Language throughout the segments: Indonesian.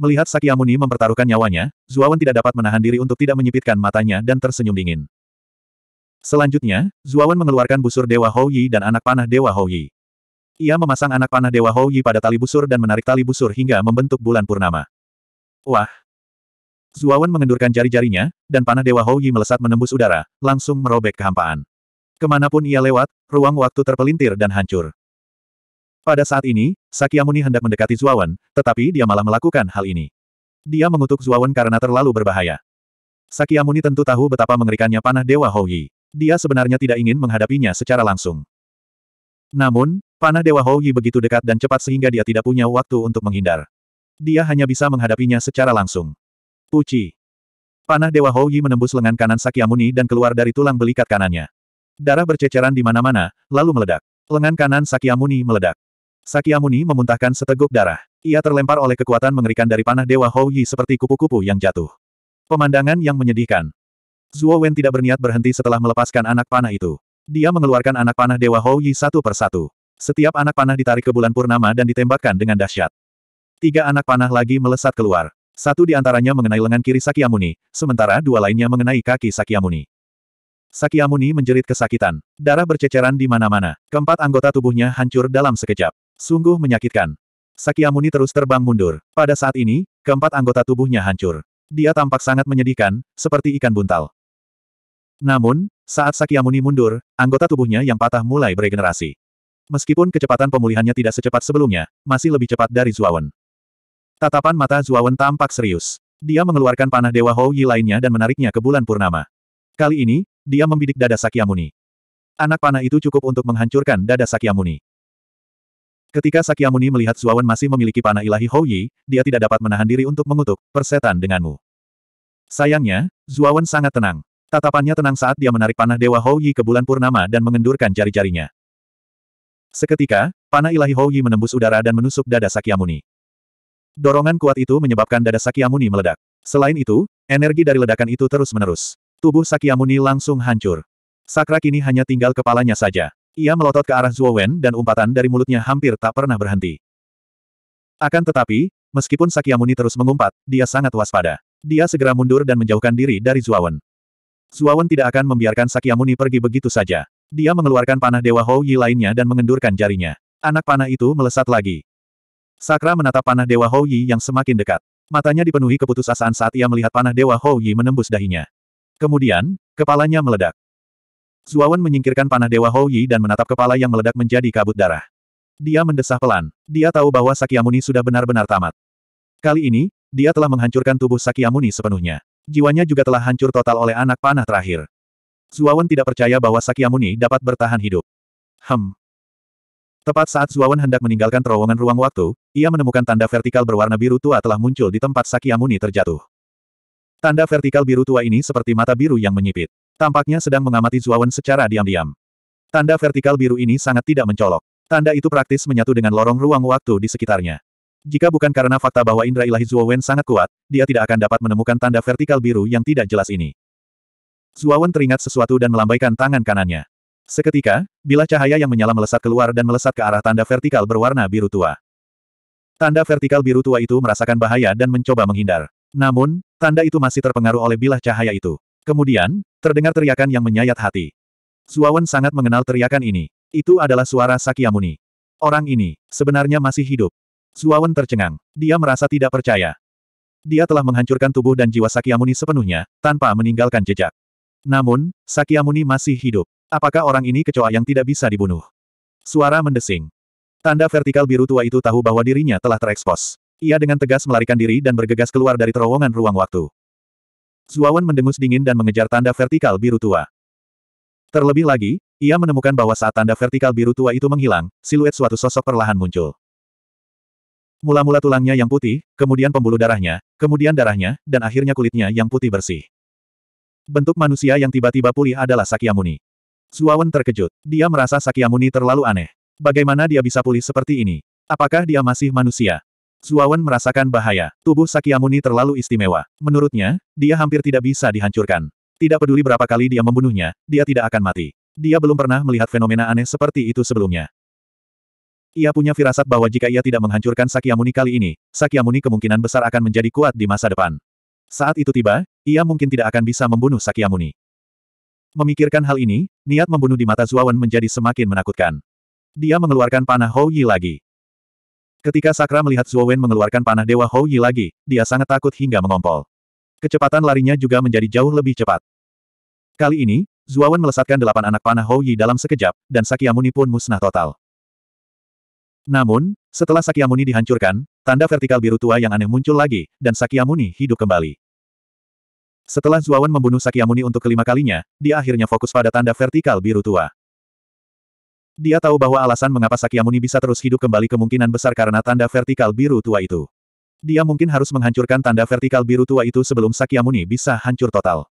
Melihat Sakyamuni mempertaruhkan nyawanya, Zuawan tidak dapat menahan diri untuk tidak menyipitkan matanya dan tersenyum dingin. Selanjutnya, Zuawan mengeluarkan busur Dewa Houyi dan anak panah Dewa Houyi. Ia memasang anak panah Dewa Houyi pada tali busur dan menarik tali busur hingga membentuk bulan purnama. Wah! Zuawan mengendurkan jari-jarinya, dan panah Dewa Houyi melesat menembus udara, langsung merobek kehampaan. Kemanapun ia lewat, ruang waktu terpelintir dan hancur. Pada saat ini, Sakyamuni hendak mendekati Zuawan, tetapi dia malah melakukan hal ini. Dia mengutuk Zuawan karena terlalu berbahaya. Sakyamuni tentu tahu betapa mengerikannya panah Dewa Houyi. Dia sebenarnya tidak ingin menghadapinya secara langsung. Namun, panah Dewa Houyi begitu dekat dan cepat sehingga dia tidak punya waktu untuk menghindar. Dia hanya bisa menghadapinya secara langsung. Puci. Panah Dewa Houyi menembus lengan kanan Sakyamuni dan keluar dari tulang belikat kanannya. Darah berceceran di mana-mana, lalu meledak. Lengan kanan Sakyamuni meledak. Sakyamuni memuntahkan seteguk darah. Ia terlempar oleh kekuatan mengerikan dari panah Dewa Hou Yi seperti kupu-kupu yang jatuh. Pemandangan yang menyedihkan. Zhuo Wen tidak berniat berhenti setelah melepaskan anak panah itu. Dia mengeluarkan anak panah Dewa Hou Yi satu persatu. Setiap anak panah ditarik ke bulan purnama dan ditembakkan dengan dahsyat. Tiga anak panah lagi melesat keluar. Satu di antaranya mengenai lengan kiri Sakyamuni, sementara dua lainnya mengenai kaki Sakyamuni. Sakyamuni menjerit kesakitan. Darah berceceran di mana-mana. Keempat anggota tubuhnya hancur dalam sekejap. Sungguh menyakitkan. Sakyamuni terus terbang mundur. Pada saat ini, keempat anggota tubuhnya hancur. Dia tampak sangat menyedihkan, seperti ikan buntal. Namun, saat Sakyamuni mundur, anggota tubuhnya yang patah mulai beregenerasi. Meskipun kecepatan pemulihannya tidak secepat sebelumnya, masih lebih cepat dari Zuawan. Tatapan mata Zuawan tampak serius. Dia mengeluarkan panah Dewa Hou Yi lainnya dan menariknya ke bulan purnama. Kali ini, dia membidik dada Sakyamuni. Anak panah itu cukup untuk menghancurkan dada Sakyamuni. Ketika Sakyamuni melihat Zuawan masih memiliki panah ilahi Hou Yi, dia tidak dapat menahan diri untuk mengutuk, persetan denganmu. Sayangnya, Zuawan sangat tenang. Tatapannya tenang saat dia menarik panah Dewa Hou Yi ke bulan purnama dan mengendurkan jari-jarinya. Seketika, panah ilahi Hou Yi menembus udara dan menusuk dada Sakyamuni. Dorongan kuat itu menyebabkan dada Sakyamuni meledak. Selain itu, energi dari ledakan itu terus-menerus. Tubuh Sakyamuni langsung hancur. Sakra kini hanya tinggal kepalanya saja. Ia melotot ke arah Zuo Wen dan umpatan dari mulutnya hampir tak pernah berhenti. Akan tetapi, meskipun Sakyamuni terus mengumpat, dia sangat waspada. Dia segera mundur dan menjauhkan diri dari Zuo Wen tidak akan membiarkan Sakyamuni pergi begitu saja. Dia mengeluarkan panah Dewa Hou Yi lainnya dan mengendurkan jarinya. Anak panah itu melesat lagi. Sakra menatap panah Dewa Hou Yi yang semakin dekat. Matanya dipenuhi keputusasaan saat ia melihat panah Dewa Hou Yi menembus dahinya. Kemudian, kepalanya meledak. Zuawan menyingkirkan panah Dewa Hou Yi dan menatap kepala yang meledak menjadi kabut darah. Dia mendesah pelan. Dia tahu bahwa Sakyamuni sudah benar-benar tamat. Kali ini, dia telah menghancurkan tubuh Sakyamuni sepenuhnya. Jiwanya juga telah hancur total oleh anak panah terakhir. Zuawan tidak percaya bahwa Sakyamuni dapat bertahan hidup. Hem. Tepat saat Zuawan hendak meninggalkan terowongan ruang waktu, ia menemukan tanda vertikal berwarna biru tua telah muncul di tempat Sakyamuni terjatuh. Tanda vertikal biru tua ini seperti mata biru yang menyipit. Tampaknya sedang mengamati Zuawan secara diam-diam. Tanda vertikal biru ini sangat tidak mencolok. Tanda itu praktis menyatu dengan lorong ruang waktu di sekitarnya. Jika bukan karena fakta bahwa indra ilahi Zuowen sangat kuat, dia tidak akan dapat menemukan tanda vertikal biru yang tidak jelas ini. Zuowen teringat sesuatu dan melambaikan tangan kanannya. Seketika, bila cahaya yang menyala melesat keluar dan melesat ke arah tanda vertikal berwarna biru tua. Tanda vertikal biru tua itu merasakan bahaya dan mencoba menghindar. Namun, tanda itu masih terpengaruh oleh bilah cahaya itu. Kemudian, terdengar teriakan yang menyayat hati. Suawan sangat mengenal teriakan ini. Itu adalah suara Sakyamuni. Orang ini, sebenarnya masih hidup. Suawan tercengang. Dia merasa tidak percaya. Dia telah menghancurkan tubuh dan jiwa Sakyamuni sepenuhnya, tanpa meninggalkan jejak. Namun, Sakyamuni masih hidup. Apakah orang ini kecoa yang tidak bisa dibunuh? Suara mendesing. Tanda vertikal biru tua itu tahu bahwa dirinya telah terekspos. Ia dengan tegas melarikan diri dan bergegas keluar dari terowongan ruang waktu. Zuawan mendengus dingin dan mengejar tanda vertikal biru tua. Terlebih lagi, ia menemukan bahwa saat tanda vertikal biru tua itu menghilang, siluet suatu sosok perlahan muncul. Mula-mula tulangnya yang putih, kemudian pembuluh darahnya, kemudian darahnya, dan akhirnya kulitnya yang putih bersih. Bentuk manusia yang tiba-tiba pulih adalah Sakyamuni. Zuawan terkejut. Dia merasa Sakyamuni terlalu aneh. Bagaimana dia bisa pulih seperti ini? Apakah dia masih manusia? Zuawan merasakan bahaya. Tubuh Sakyamuni terlalu istimewa. Menurutnya, dia hampir tidak bisa dihancurkan. Tidak peduli berapa kali dia membunuhnya, dia tidak akan mati. Dia belum pernah melihat fenomena aneh seperti itu sebelumnya. Ia punya firasat bahwa jika ia tidak menghancurkan Sakyamuni kali ini, Sakyamuni kemungkinan besar akan menjadi kuat di masa depan. Saat itu tiba, ia mungkin tidak akan bisa membunuh Sakyamuni. Memikirkan hal ini, niat membunuh di mata Zuawan menjadi semakin menakutkan. Dia mengeluarkan panah Hou Yi lagi. Ketika Sakra melihat Zuo Wen mengeluarkan panah Dewa Hou Yi lagi, dia sangat takut hingga mengompol. Kecepatan larinya juga menjadi jauh lebih cepat. Kali ini, Zuo Wen melesatkan delapan anak panah Hou Yi dalam sekejap, dan Sakyamuni pun musnah total. Namun, setelah Sakyamuni dihancurkan, tanda vertikal biru tua yang aneh muncul lagi, dan Sakyamuni hidup kembali. Setelah Zuawan membunuh Sakyamuni untuk kelima kalinya, dia akhirnya fokus pada tanda vertikal biru tua. Dia tahu bahwa alasan mengapa Sakyamuni bisa terus hidup kembali kemungkinan besar karena tanda vertikal biru tua itu. Dia mungkin harus menghancurkan tanda vertikal biru tua itu sebelum Sakyamuni bisa hancur total.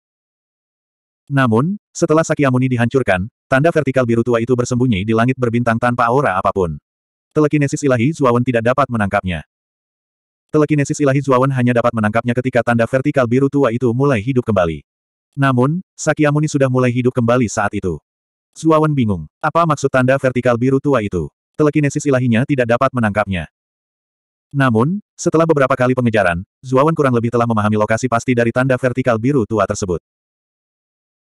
Namun, setelah Sakyamuni dihancurkan, tanda vertikal biru tua itu bersembunyi di langit berbintang tanpa aura apapun. Telekinesis ilahi Zuawan tidak dapat menangkapnya. Telekinesis ilahi Zuawan hanya dapat menangkapnya ketika tanda vertikal biru tua itu mulai hidup kembali. Namun, Sakyamuni sudah mulai hidup kembali saat itu. Suawan bingung. Apa maksud tanda vertikal biru tua itu? Telekinesis ilahinya tidak dapat menangkapnya. Namun, setelah beberapa kali pengejaran, Zuawan kurang lebih telah memahami lokasi pasti dari tanda vertikal biru tua tersebut.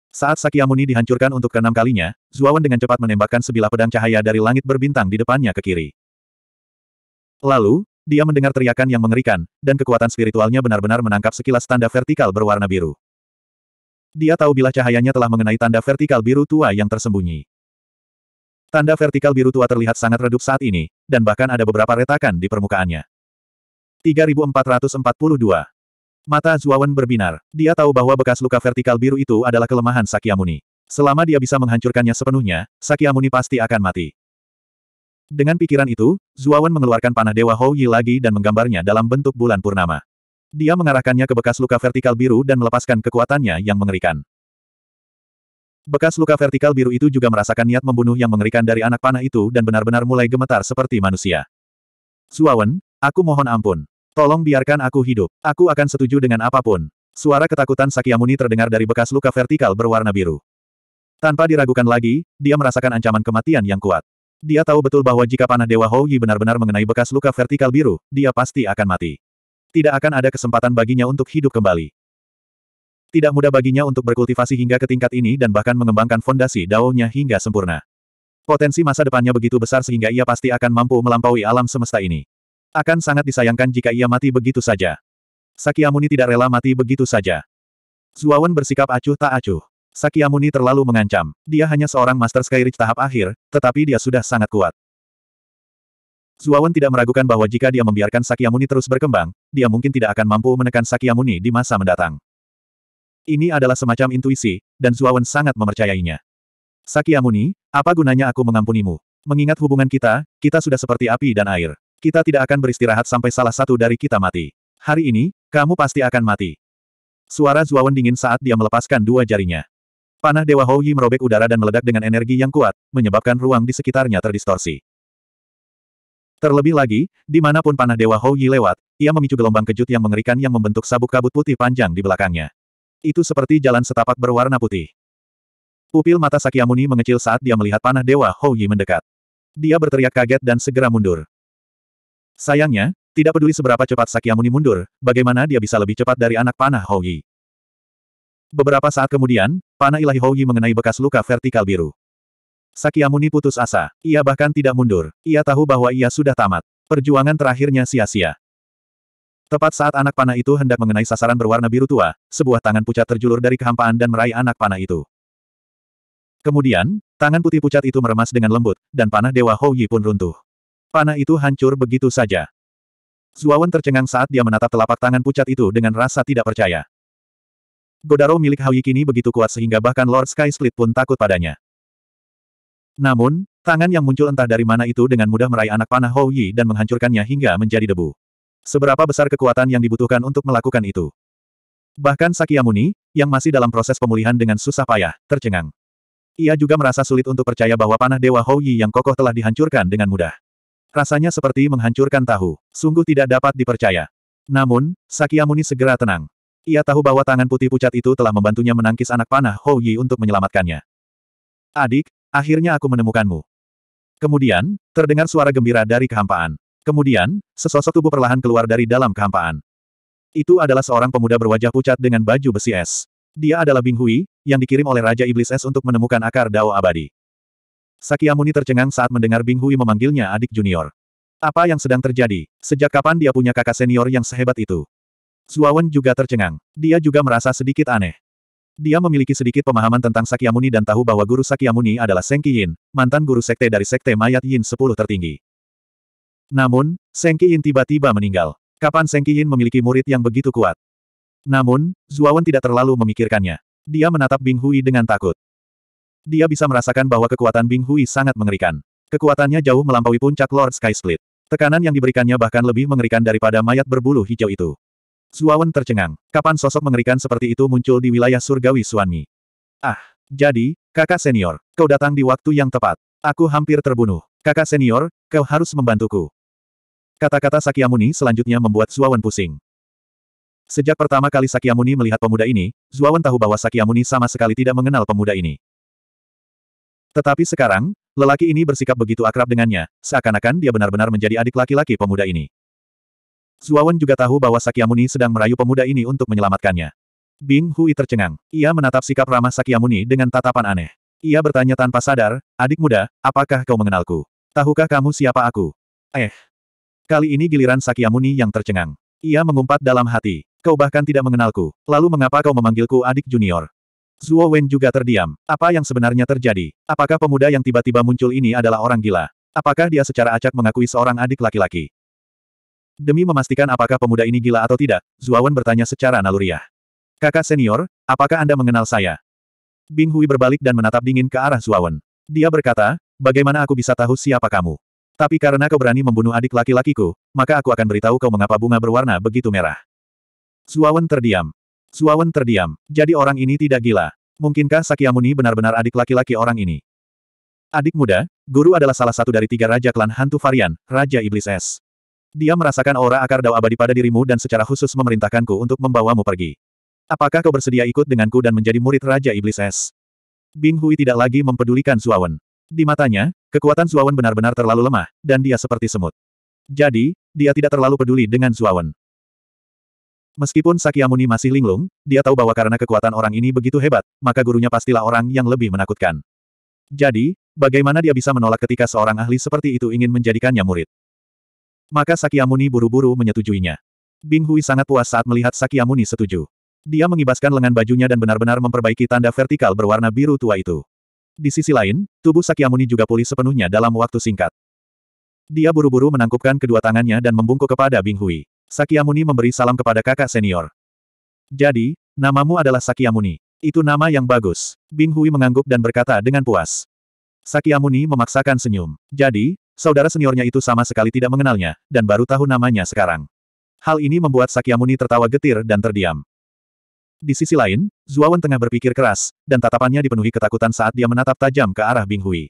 Saat Sakyamuni dihancurkan untuk keenam kalinya, Zuawan dengan cepat menembakkan sebilah pedang cahaya dari langit berbintang di depannya ke kiri. Lalu, dia mendengar teriakan yang mengerikan, dan kekuatan spiritualnya benar-benar menangkap sekilas tanda vertikal berwarna biru. Dia tahu bila cahayanya telah mengenai tanda vertikal biru tua yang tersembunyi. Tanda vertikal biru tua terlihat sangat redup saat ini, dan bahkan ada beberapa retakan di permukaannya. 3442. Mata Zuawan berbinar. Dia tahu bahwa bekas luka vertikal biru itu adalah kelemahan Sakyamuni. Selama dia bisa menghancurkannya sepenuhnya, Sakyamuni pasti akan mati. Dengan pikiran itu, Zuawan mengeluarkan panah Dewa Hou Yi lagi dan menggambarnya dalam bentuk bulan purnama. Dia mengarahkannya ke bekas luka vertikal biru dan melepaskan kekuatannya yang mengerikan. Bekas luka vertikal biru itu juga merasakan niat membunuh yang mengerikan dari anak panah itu dan benar-benar mulai gemetar seperti manusia. Suawen, aku mohon ampun. Tolong biarkan aku hidup. Aku akan setuju dengan apapun. Suara ketakutan Sakyamuni terdengar dari bekas luka vertikal berwarna biru. Tanpa diragukan lagi, dia merasakan ancaman kematian yang kuat. Dia tahu betul bahwa jika panah Dewa Houyi benar-benar mengenai bekas luka vertikal biru, dia pasti akan mati. Tidak akan ada kesempatan baginya untuk hidup kembali. Tidak mudah baginya untuk berkultivasi hingga ke tingkat ini dan bahkan mengembangkan fondasi daunnya hingga sempurna. Potensi masa depannya begitu besar sehingga ia pasti akan mampu melampaui alam semesta ini. Akan sangat disayangkan jika ia mati begitu saja. Sakyamuni tidak rela mati begitu saja. Zuawan bersikap acuh tak acuh. Sakyamuni terlalu mengancam. Dia hanya seorang Master Skyridge tahap akhir, tetapi dia sudah sangat kuat. Zuawan tidak meragukan bahwa jika dia membiarkan Sakyamuni terus berkembang, dia mungkin tidak akan mampu menekan Sakyamuni di masa mendatang. Ini adalah semacam intuisi, dan Zuawan sangat mempercayainya. Sakyamuni, apa gunanya aku mengampunimu? Mengingat hubungan kita, kita sudah seperti api dan air. Kita tidak akan beristirahat sampai salah satu dari kita mati. Hari ini, kamu pasti akan mati. Suara Zuawan dingin saat dia melepaskan dua jarinya. Panah Dewa Houyi merobek udara dan meledak dengan energi yang kuat, menyebabkan ruang di sekitarnya terdistorsi. Terlebih lagi, dimanapun panah Dewa Hou Yi lewat, ia memicu gelombang kejut yang mengerikan yang membentuk sabuk kabut putih panjang di belakangnya. Itu seperti jalan setapak berwarna putih. Pupil mata Sakyamuni mengecil saat dia melihat panah Dewa Hou Yi mendekat. Dia berteriak kaget dan segera mundur. Sayangnya, tidak peduli seberapa cepat Sakyamuni mundur, bagaimana dia bisa lebih cepat dari anak panah Hou Yi. Beberapa saat kemudian, panah ilahi Hou Yi mengenai bekas luka vertikal biru. Sakyamuni putus asa. Ia bahkan tidak mundur. Ia tahu bahwa ia sudah tamat. Perjuangan terakhirnya sia-sia. Tepat saat anak panah itu hendak mengenai sasaran berwarna biru tua, sebuah tangan pucat terjulur dari kehampaan dan meraih anak panah itu. Kemudian, tangan putih pucat itu meremas dengan lembut, dan panah Dewa Hou Yi pun runtuh. Panah itu hancur begitu saja. Zuawan tercengang saat dia menatap telapak tangan pucat itu dengan rasa tidak percaya. Godaro milik Hou Yi kini begitu kuat sehingga bahkan Lord Sky Split pun takut padanya. Namun, tangan yang muncul entah dari mana itu dengan mudah meraih anak panah Hou Yi dan menghancurkannya hingga menjadi debu. Seberapa besar kekuatan yang dibutuhkan untuk melakukan itu? Bahkan Sakyamuni, yang masih dalam proses pemulihan dengan susah payah, tercengang. Ia juga merasa sulit untuk percaya bahwa panah Dewa Hou Yi yang kokoh telah dihancurkan dengan mudah. Rasanya seperti menghancurkan tahu, sungguh tidak dapat dipercaya. Namun, Sakyamuni segera tenang. Ia tahu bahwa tangan putih pucat itu telah membantunya menangkis anak panah Hou Yi untuk menyelamatkannya. Adik, Akhirnya aku menemukanmu. Kemudian, terdengar suara gembira dari kehampaan. Kemudian, sesosok tubuh perlahan keluar dari dalam kehampaan. Itu adalah seorang pemuda berwajah pucat dengan baju besi es. Dia adalah Bing Hui, yang dikirim oleh Raja Iblis Es untuk menemukan akar Dao Abadi. Sakyamuni tercengang saat mendengar Bing Hui memanggilnya adik junior. Apa yang sedang terjadi? Sejak kapan dia punya kakak senior yang sehebat itu? Zuawan juga tercengang. Dia juga merasa sedikit aneh. Dia memiliki sedikit pemahaman tentang Sakyamuni dan tahu bahwa guru Sakyamuni adalah Sengki Yin, mantan guru sekte dari sekte mayat Yin 10 tertinggi. Namun, Sengki Yin tiba-tiba meninggal. Kapan Sengki Yin memiliki murid yang begitu kuat? Namun, Zuawan tidak terlalu memikirkannya. Dia menatap Bing Hui dengan takut. Dia bisa merasakan bahwa kekuatan Bing Hui sangat mengerikan. Kekuatannya jauh melampaui puncak Lord Sky Split. Tekanan yang diberikannya bahkan lebih mengerikan daripada mayat berbulu hijau itu. Suawan tercengang. Kapan sosok mengerikan seperti itu muncul di wilayah surgawi Suanmi? Ah, jadi, kakak senior, kau datang di waktu yang tepat. Aku hampir terbunuh. Kakak senior, kau harus membantuku. Kata-kata Sakyamuni selanjutnya membuat Suawan pusing. Sejak pertama kali Sakyamuni melihat pemuda ini, Zuawan tahu bahwa Sakyamuni sama sekali tidak mengenal pemuda ini. Tetapi sekarang, lelaki ini bersikap begitu akrab dengannya, seakan-akan dia benar-benar menjadi adik laki-laki pemuda ini. Zuawan juga tahu bahwa Sakyamuni sedang merayu pemuda ini untuk menyelamatkannya. Bing Hui tercengang. Ia menatap sikap ramah Sakyamuni dengan tatapan aneh. Ia bertanya tanpa sadar, adik muda, apakah kau mengenalku? Tahukah kamu siapa aku? Eh. Kali ini giliran Sakyamuni yang tercengang. Ia mengumpat dalam hati. Kau bahkan tidak mengenalku, lalu mengapa kau memanggilku adik junior? Zuo Wen juga terdiam. Apa yang sebenarnya terjadi? Apakah pemuda yang tiba-tiba muncul ini adalah orang gila? Apakah dia secara acak mengakui seorang adik laki-laki? Demi memastikan apakah pemuda ini gila atau tidak, Zuawan bertanya secara naluriah. Kakak senior, apakah Anda mengenal saya? Bing Hui berbalik dan menatap dingin ke arah Zuawan. Dia berkata, bagaimana aku bisa tahu siapa kamu? Tapi karena kau berani membunuh adik laki-lakiku, maka aku akan beritahu kau mengapa bunga berwarna begitu merah. Zuawan terdiam. Zuawan terdiam. Jadi orang ini tidak gila. Mungkinkah Sakyamuni benar-benar adik laki-laki orang ini? Adik muda, guru adalah salah satu dari tiga raja klan hantu varian, Raja Iblis Es. Dia merasakan aura akar dao abadi pada dirimu dan secara khusus memerintahkanku untuk membawamu pergi. Apakah kau bersedia ikut denganku dan menjadi murid Raja Iblis Es? Bing Hui tidak lagi mempedulikan Zuawan. Di matanya, kekuatan Zuawan benar-benar terlalu lemah, dan dia seperti semut. Jadi, dia tidak terlalu peduli dengan Zuawan. Meskipun Sakyamuni masih linglung, dia tahu bahwa karena kekuatan orang ini begitu hebat, maka gurunya pastilah orang yang lebih menakutkan. Jadi, bagaimana dia bisa menolak ketika seorang ahli seperti itu ingin menjadikannya murid? Maka Sakyamuni buru-buru menyetujuinya. Bing Hui sangat puas saat melihat Sakyamuni setuju. Dia mengibaskan lengan bajunya dan benar-benar memperbaiki tanda vertikal berwarna biru tua itu. Di sisi lain, tubuh Sakyamuni juga pulih sepenuhnya dalam waktu singkat. Dia buru-buru menangkupkan kedua tangannya dan membungkuk kepada Bing Hui. Sakyamuni memberi salam kepada kakak senior. Jadi, namamu adalah Sakyamuni. Itu nama yang bagus. Bing Hui mengangguk dan berkata dengan puas. Sakyamuni memaksakan senyum. Jadi, Saudara seniornya itu sama sekali tidak mengenalnya, dan baru tahu namanya sekarang. Hal ini membuat Sakyamuni tertawa getir dan terdiam. Di sisi lain, Zuawan tengah berpikir keras, dan tatapannya dipenuhi ketakutan saat dia menatap tajam ke arah Bing Hui.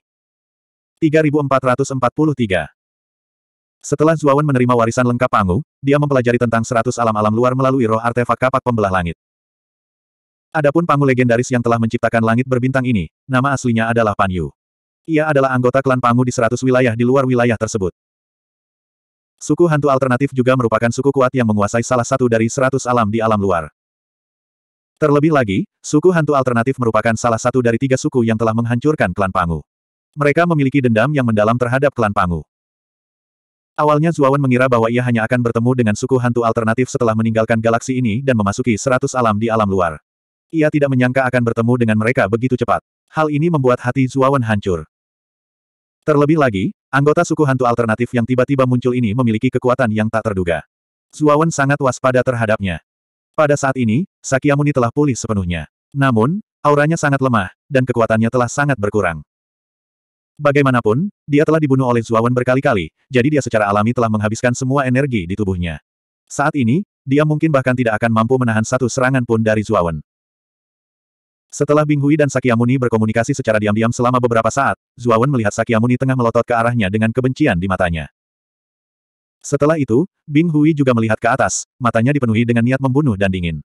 3443 Setelah Zuawan menerima warisan lengkap Pangu, dia mempelajari tentang seratus alam-alam luar melalui roh artefak kapak pembelah langit. Adapun Pangu legendaris yang telah menciptakan langit berbintang ini, nama aslinya adalah Pan Yu. Ia adalah anggota klan Pangu di seratus wilayah di luar wilayah tersebut. Suku hantu alternatif juga merupakan suku kuat yang menguasai salah satu dari seratus alam di alam luar. Terlebih lagi, suku hantu alternatif merupakan salah satu dari tiga suku yang telah menghancurkan klan Pangu. Mereka memiliki dendam yang mendalam terhadap klan Pangu. Awalnya Zuawan mengira bahwa ia hanya akan bertemu dengan suku hantu alternatif setelah meninggalkan galaksi ini dan memasuki seratus alam di alam luar. Ia tidak menyangka akan bertemu dengan mereka begitu cepat. Hal ini membuat hati Zuawan hancur. Terlebih lagi, anggota suku hantu alternatif yang tiba-tiba muncul ini memiliki kekuatan yang tak terduga. Zuawan sangat waspada terhadapnya. Pada saat ini, Sakyamuni telah pulih sepenuhnya. Namun, auranya sangat lemah, dan kekuatannya telah sangat berkurang. Bagaimanapun, dia telah dibunuh oleh Zuawan berkali-kali, jadi dia secara alami telah menghabiskan semua energi di tubuhnya. Saat ini, dia mungkin bahkan tidak akan mampu menahan satu serangan pun dari Zuawan. Setelah Bing Hui dan Sakyamuni berkomunikasi secara diam-diam selama beberapa saat, Zuawan melihat Sakyamuni tengah melotot ke arahnya dengan kebencian di matanya. Setelah itu, Bing Hui juga melihat ke atas, matanya dipenuhi dengan niat membunuh dan dingin.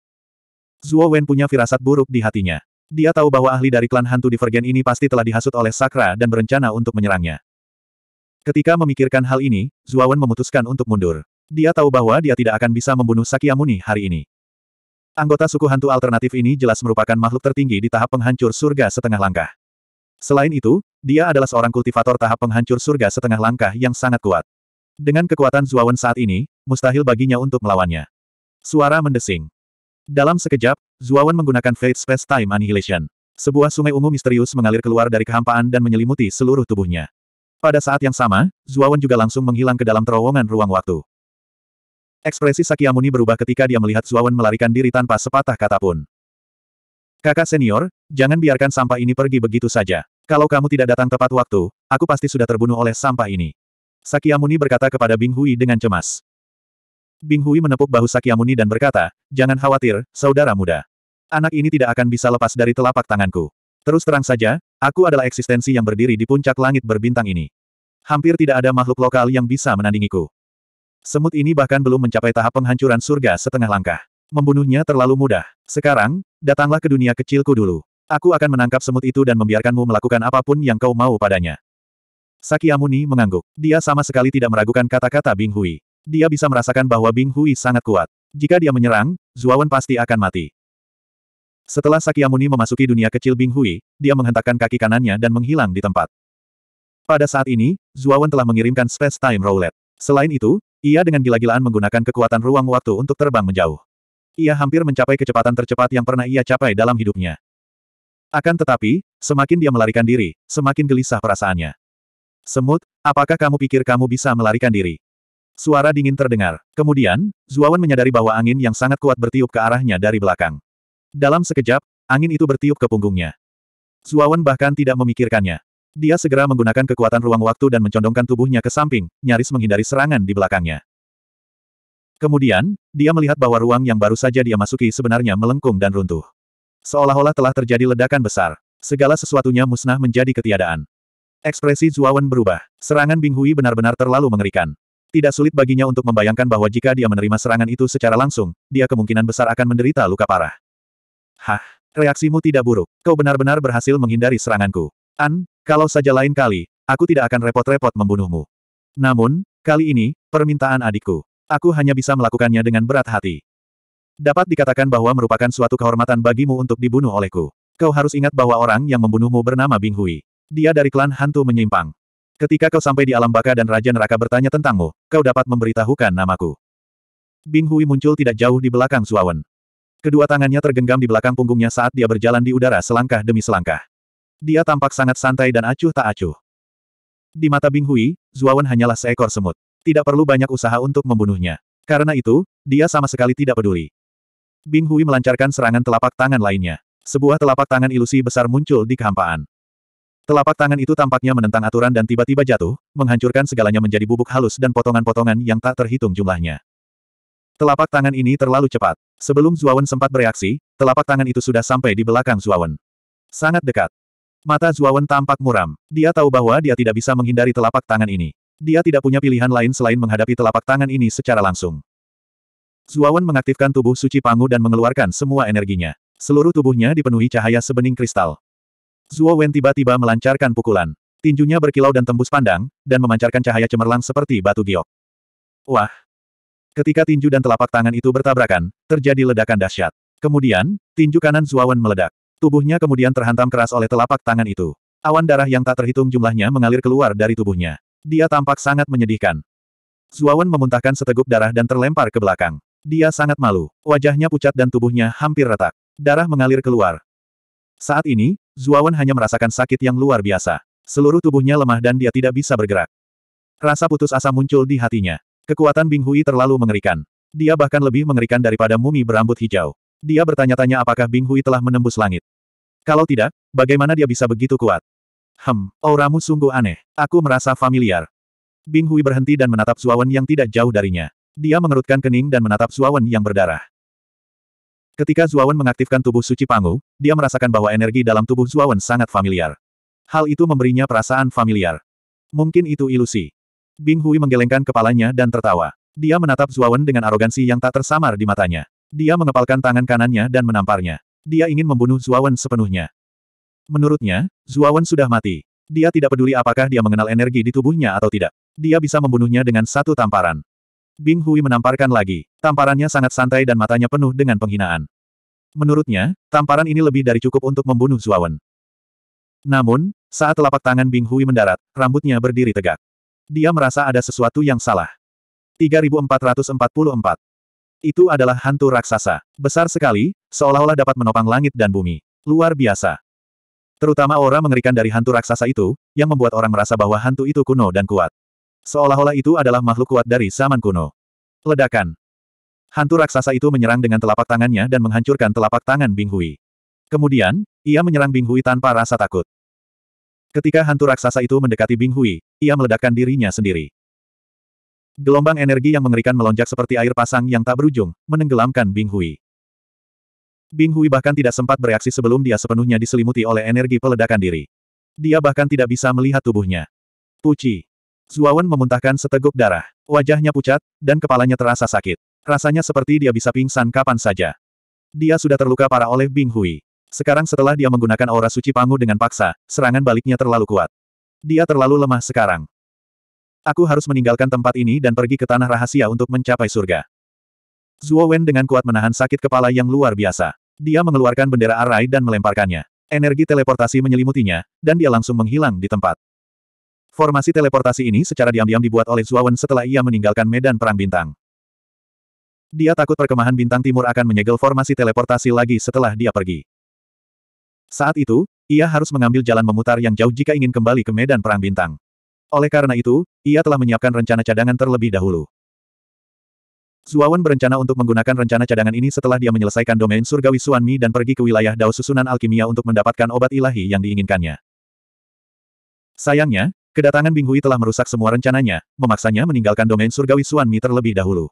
Zuo Wen punya firasat buruk di hatinya. Dia tahu bahwa ahli dari klan hantu divergen ini pasti telah dihasut oleh Sakra dan berencana untuk menyerangnya. Ketika memikirkan hal ini, Wen memutuskan untuk mundur. Dia tahu bahwa dia tidak akan bisa membunuh Sakyamuni hari ini. Anggota suku hantu alternatif ini jelas merupakan makhluk tertinggi di tahap penghancur surga setengah langkah. Selain itu, dia adalah seorang kultivator tahap penghancur surga setengah langkah yang sangat kuat. Dengan kekuatan Zuawan saat ini, mustahil baginya untuk melawannya. Suara mendesing. Dalam sekejap, Zuawan menggunakan Fate Space Time Annihilation. Sebuah sungai ungu misterius mengalir keluar dari kehampaan dan menyelimuti seluruh tubuhnya. Pada saat yang sama, Zuawan juga langsung menghilang ke dalam terowongan ruang waktu. Ekspresi Sakyamuni berubah ketika dia melihat Zuawan melarikan diri tanpa sepatah kata pun. Kakak senior, jangan biarkan sampah ini pergi begitu saja. Kalau kamu tidak datang tepat waktu, aku pasti sudah terbunuh oleh sampah ini. Sakyamuni berkata kepada Bing Hui dengan cemas. Bing Hui menepuk bahu Sakyamuni dan berkata, Jangan khawatir, saudara muda. Anak ini tidak akan bisa lepas dari telapak tanganku. Terus terang saja, aku adalah eksistensi yang berdiri di puncak langit berbintang ini. Hampir tidak ada makhluk lokal yang bisa menandingiku. Semut ini bahkan belum mencapai tahap penghancuran surga setengah langkah. Membunuhnya terlalu mudah. Sekarang, datanglah ke dunia kecilku dulu. Aku akan menangkap semut itu dan membiarkanmu melakukan apapun yang kau mau padanya. Sakyamuni mengangguk. Dia sama sekali tidak meragukan kata-kata Bing Hui. Dia bisa merasakan bahwa Bing Hui sangat kuat. Jika dia menyerang, Zuawan pasti akan mati. Setelah Sakyamuni memasuki dunia kecil Bing Hui, dia menghentakkan kaki kanannya dan menghilang di tempat. Pada saat ini, Zuawan telah mengirimkan Space Time Roulette. Selain itu, ia dengan gila-gilaan menggunakan kekuatan ruang waktu untuk terbang menjauh. Ia hampir mencapai kecepatan tercepat yang pernah ia capai dalam hidupnya. Akan tetapi, semakin dia melarikan diri, semakin gelisah perasaannya. Semut, apakah kamu pikir kamu bisa melarikan diri? Suara dingin terdengar. Kemudian, Zuawan menyadari bahwa angin yang sangat kuat bertiup ke arahnya dari belakang. Dalam sekejap, angin itu bertiup ke punggungnya. Zuawan bahkan tidak memikirkannya. Dia segera menggunakan kekuatan ruang waktu dan mencondongkan tubuhnya ke samping, nyaris menghindari serangan di belakangnya. Kemudian, dia melihat bahwa ruang yang baru saja dia masuki sebenarnya melengkung dan runtuh. Seolah-olah telah terjadi ledakan besar. Segala sesuatunya musnah menjadi ketiadaan. Ekspresi Zuawan berubah. Serangan Bing Hui benar-benar terlalu mengerikan. Tidak sulit baginya untuk membayangkan bahwa jika dia menerima serangan itu secara langsung, dia kemungkinan besar akan menderita luka parah. Hah, reaksimu tidak buruk. Kau benar-benar berhasil menghindari seranganku. An, kalau saja lain kali, aku tidak akan repot-repot membunuhmu. Namun, kali ini, permintaan adikku. Aku hanya bisa melakukannya dengan berat hati. Dapat dikatakan bahwa merupakan suatu kehormatan bagimu untuk dibunuh olehku. Kau harus ingat bahwa orang yang membunuhmu bernama Bing Hui. Dia dari klan hantu menyimpang. Ketika kau sampai di alam baka dan Raja Neraka bertanya tentangmu, kau dapat memberitahukan namaku. Bing Hui muncul tidak jauh di belakang Suawen. Kedua tangannya tergenggam di belakang punggungnya saat dia berjalan di udara selangkah demi selangkah. Dia tampak sangat santai dan acuh tak acuh. Di mata Bing Hui, Zuawan hanyalah seekor semut. Tidak perlu banyak usaha untuk membunuhnya. Karena itu, dia sama sekali tidak peduli. Bing Hui melancarkan serangan telapak tangan lainnya. Sebuah telapak tangan ilusi besar muncul di kehampaan. Telapak tangan itu tampaknya menentang aturan dan tiba-tiba jatuh, menghancurkan segalanya menjadi bubuk halus dan potongan-potongan yang tak terhitung jumlahnya. Telapak tangan ini terlalu cepat. Sebelum Zuawan sempat bereaksi, telapak tangan itu sudah sampai di belakang Zuawan. Sangat dekat. Mata Zuawan tampak muram. Dia tahu bahwa dia tidak bisa menghindari telapak tangan ini. Dia tidak punya pilihan lain selain menghadapi telapak tangan ini secara langsung. Zuawan mengaktifkan tubuh suci Pangu dan mengeluarkan semua energinya. Seluruh tubuhnya dipenuhi cahaya sebening kristal. Zuawan tiba-tiba melancarkan pukulan. Tinjunya berkilau dan tembus pandang, dan memancarkan cahaya cemerlang seperti batu giok. Wah! Ketika tinju dan telapak tangan itu bertabrakan, terjadi ledakan dahsyat. Kemudian, tinju kanan Zuawan meledak. Tubuhnya kemudian terhantam keras oleh telapak tangan itu. Awan darah yang tak terhitung jumlahnya mengalir keluar dari tubuhnya. Dia tampak sangat menyedihkan. Zuawan memuntahkan seteguk darah dan terlempar ke belakang. Dia sangat malu. Wajahnya pucat dan tubuhnya hampir retak. Darah mengalir keluar. Saat ini, Zuawan hanya merasakan sakit yang luar biasa. Seluruh tubuhnya lemah dan dia tidak bisa bergerak. Rasa putus asa muncul di hatinya. Kekuatan Bing Hui terlalu mengerikan. Dia bahkan lebih mengerikan daripada mumi berambut hijau. Dia bertanya-tanya apakah Bing Hui telah menembus langit. Kalau tidak, bagaimana dia bisa begitu kuat? Hem, auramu sungguh aneh. Aku merasa familiar. Bing Hui berhenti dan menatap Zuawan yang tidak jauh darinya. Dia mengerutkan kening dan menatap Zuawan yang berdarah. Ketika Zuawan mengaktifkan tubuh suci Pangu, dia merasakan bahwa energi dalam tubuh Zuawan sangat familiar. Hal itu memberinya perasaan familiar. Mungkin itu ilusi. Bing Hui menggelengkan kepalanya dan tertawa. Dia menatap Zuawan dengan arogansi yang tak tersamar di matanya. Dia mengepalkan tangan kanannya dan menamparnya. Dia ingin membunuh Zuawan sepenuhnya. Menurutnya, Zuawan sudah mati. Dia tidak peduli apakah dia mengenal energi di tubuhnya atau tidak. Dia bisa membunuhnya dengan satu tamparan. Bing Hui menamparkan lagi. Tamparannya sangat santai dan matanya penuh dengan penghinaan. Menurutnya, tamparan ini lebih dari cukup untuk membunuh Zuawan. Namun, saat telapak tangan Bing Hui mendarat, rambutnya berdiri tegak. Dia merasa ada sesuatu yang salah. 3444 itu adalah hantu raksasa. Besar sekali, seolah-olah dapat menopang langit dan bumi. Luar biasa. Terutama aura mengerikan dari hantu raksasa itu, yang membuat orang merasa bahwa hantu itu kuno dan kuat. Seolah-olah itu adalah makhluk kuat dari zaman kuno. Ledakan. Hantu raksasa itu menyerang dengan telapak tangannya dan menghancurkan telapak tangan Bing Hui. Kemudian, ia menyerang Bing Hui tanpa rasa takut. Ketika hantu raksasa itu mendekati Bing Hui, ia meledakkan dirinya sendiri. Gelombang energi yang mengerikan melonjak seperti air pasang yang tak berujung, menenggelamkan Bing Hui. Bing Hui bahkan tidak sempat bereaksi sebelum dia sepenuhnya diselimuti oleh energi peledakan diri. Dia bahkan tidak bisa melihat tubuhnya. Puci. Zuawan memuntahkan seteguk darah. Wajahnya pucat, dan kepalanya terasa sakit. Rasanya seperti dia bisa pingsan kapan saja. Dia sudah terluka parah oleh Bing Hui. Sekarang setelah dia menggunakan aura suci pangu dengan paksa, serangan baliknya terlalu kuat. Dia terlalu lemah sekarang. Aku harus meninggalkan tempat ini dan pergi ke tanah rahasia untuk mencapai surga. Zuo Wen dengan kuat menahan sakit kepala yang luar biasa. Dia mengeluarkan bendera arai dan melemparkannya. Energi teleportasi menyelimutinya, dan dia langsung menghilang di tempat. Formasi teleportasi ini secara diam-diam dibuat oleh Zuo Wen setelah ia meninggalkan medan perang bintang. Dia takut perkemahan bintang timur akan menyegel formasi teleportasi lagi setelah dia pergi. Saat itu, ia harus mengambil jalan memutar yang jauh jika ingin kembali ke medan perang bintang. Oleh karena itu, ia telah menyiapkan rencana cadangan terlebih dahulu. Zuawan berencana untuk menggunakan rencana cadangan ini setelah dia menyelesaikan domain surgawi Suanmi dan pergi ke wilayah Dao Susunan Alkimia untuk mendapatkan obat ilahi yang diinginkannya. Sayangnya, kedatangan Bing Hui telah merusak semua rencananya, memaksanya meninggalkan domain surgawi Suanmi terlebih dahulu.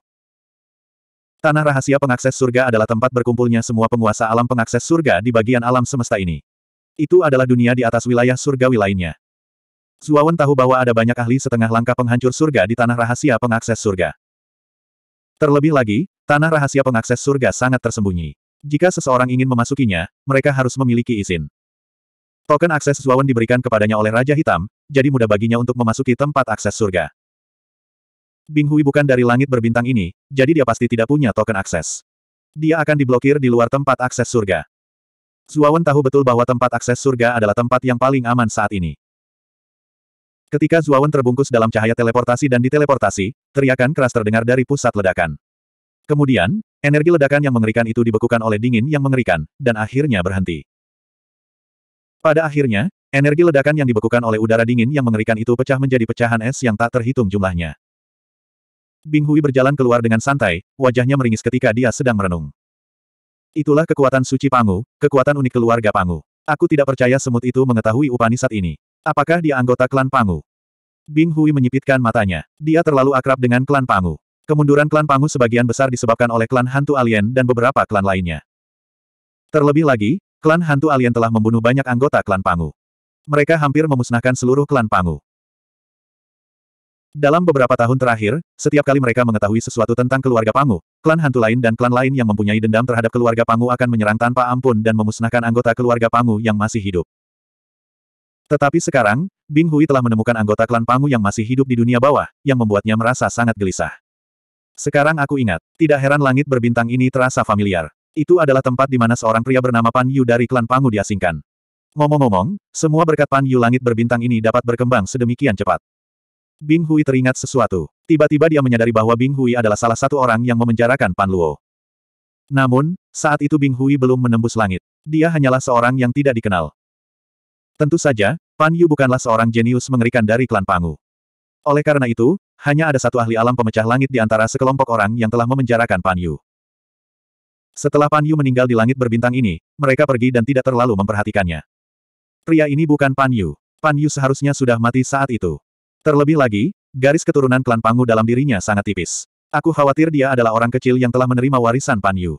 Tanah rahasia pengakses surga adalah tempat berkumpulnya semua penguasa alam pengakses surga di bagian alam semesta ini. Itu adalah dunia di atas wilayah surgawi lainnya. Zuawan tahu bahwa ada banyak ahli setengah langkah penghancur surga di tanah rahasia pengakses surga. Terlebih lagi, tanah rahasia pengakses surga sangat tersembunyi. Jika seseorang ingin memasukinya, mereka harus memiliki izin. Token akses Zuawan diberikan kepadanya oleh Raja Hitam, jadi mudah baginya untuk memasuki tempat akses surga. Bing Hui bukan dari langit berbintang ini, jadi dia pasti tidak punya token akses. Dia akan diblokir di luar tempat akses surga. Zuawan tahu betul bahwa tempat akses surga adalah tempat yang paling aman saat ini. Ketika Zuawan terbungkus dalam cahaya teleportasi dan diteleportasi, teriakan keras terdengar dari pusat ledakan. Kemudian, energi ledakan yang mengerikan itu dibekukan oleh dingin yang mengerikan, dan akhirnya berhenti. Pada akhirnya, energi ledakan yang dibekukan oleh udara dingin yang mengerikan itu pecah menjadi pecahan es yang tak terhitung jumlahnya. Bing Hui berjalan keluar dengan santai, wajahnya meringis ketika dia sedang merenung. Itulah kekuatan suci Pangu, kekuatan unik keluarga Pangu. Aku tidak percaya semut itu mengetahui Upanisat ini. Apakah dia anggota klan Pangu? Bing Hui menyipitkan matanya. Dia terlalu akrab dengan klan Pangu. Kemunduran klan Pangu sebagian besar disebabkan oleh klan hantu alien dan beberapa klan lainnya. Terlebih lagi, klan hantu alien telah membunuh banyak anggota klan Pangu. Mereka hampir memusnahkan seluruh klan Pangu. Dalam beberapa tahun terakhir, setiap kali mereka mengetahui sesuatu tentang keluarga Pangu, klan hantu lain dan klan lain yang mempunyai dendam terhadap keluarga Pangu akan menyerang tanpa ampun dan memusnahkan anggota keluarga Pangu yang masih hidup. Tetapi sekarang, Bing Hui telah menemukan anggota klan Pangu yang masih hidup di dunia bawah, yang membuatnya merasa sangat gelisah. Sekarang aku ingat, tidak heran langit berbintang ini terasa familiar. Itu adalah tempat di mana seorang pria bernama Pan Yu dari klan Pangu diasingkan. Ngomong-ngomong, semua berkat Pan Yu langit berbintang ini dapat berkembang sedemikian cepat. Bing Hui teringat sesuatu. Tiba-tiba dia menyadari bahwa Bing Hui adalah salah satu orang yang memenjarakan Pan Luo. Namun, saat itu Bing Hui belum menembus langit. Dia hanyalah seorang yang tidak dikenal. Tentu saja, Pan Yu bukanlah seorang jenius mengerikan dari klan Pangu. Oleh karena itu, hanya ada satu ahli alam pemecah langit di antara sekelompok orang yang telah memenjarakan Pan Yu. Setelah Pan Yu meninggal di langit berbintang ini, mereka pergi dan tidak terlalu memperhatikannya. Pria ini bukan Pan Yu. Pan Yu seharusnya sudah mati saat itu. Terlebih lagi, garis keturunan klan Pangu dalam dirinya sangat tipis. Aku khawatir dia adalah orang kecil yang telah menerima warisan Pan Yu.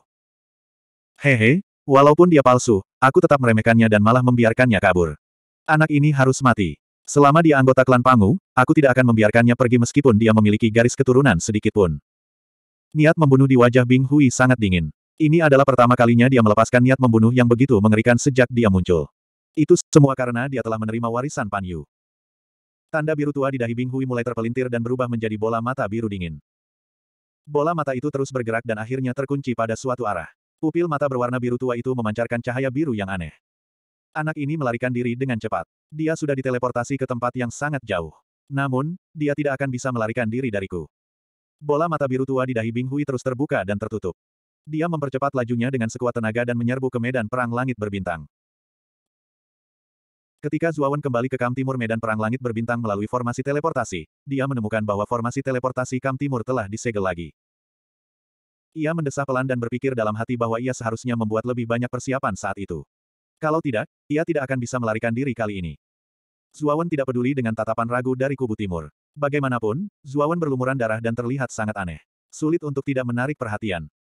Hehe, walaupun dia palsu, aku tetap meremehkannya dan malah membiarkannya kabur. Anak ini harus mati. Selama dia anggota klan Pangu, aku tidak akan membiarkannya pergi meskipun dia memiliki garis keturunan sedikit pun. Niat membunuh di wajah Bing Hui sangat dingin. Ini adalah pertama kalinya dia melepaskan niat membunuh yang begitu mengerikan sejak dia muncul. Itu semua karena dia telah menerima warisan Pan Yu. Tanda biru tua di dahi Bing Hui mulai terpelintir dan berubah menjadi bola mata biru dingin. Bola mata itu terus bergerak dan akhirnya terkunci pada suatu arah. Pupil mata berwarna biru tua itu memancarkan cahaya biru yang aneh. Anak ini melarikan diri dengan cepat. Dia sudah diteleportasi ke tempat yang sangat jauh. Namun, dia tidak akan bisa melarikan diri dariku. Bola mata biru tua di dahi Bing Hui terus terbuka dan tertutup. Dia mempercepat lajunya dengan sekuat tenaga dan menyerbu ke medan perang langit berbintang. Ketika Zuawan kembali ke Kam Timur Medan Perang Langit berbintang melalui formasi teleportasi, dia menemukan bahwa formasi teleportasi Kam Timur telah disegel lagi. Ia mendesah pelan dan berpikir dalam hati bahwa ia seharusnya membuat lebih banyak persiapan saat itu. Kalau tidak, ia tidak akan bisa melarikan diri kali ini. Zuawan tidak peduli dengan tatapan ragu dari kubu timur. Bagaimanapun, Zuawan berlumuran darah dan terlihat sangat aneh. Sulit untuk tidak menarik perhatian.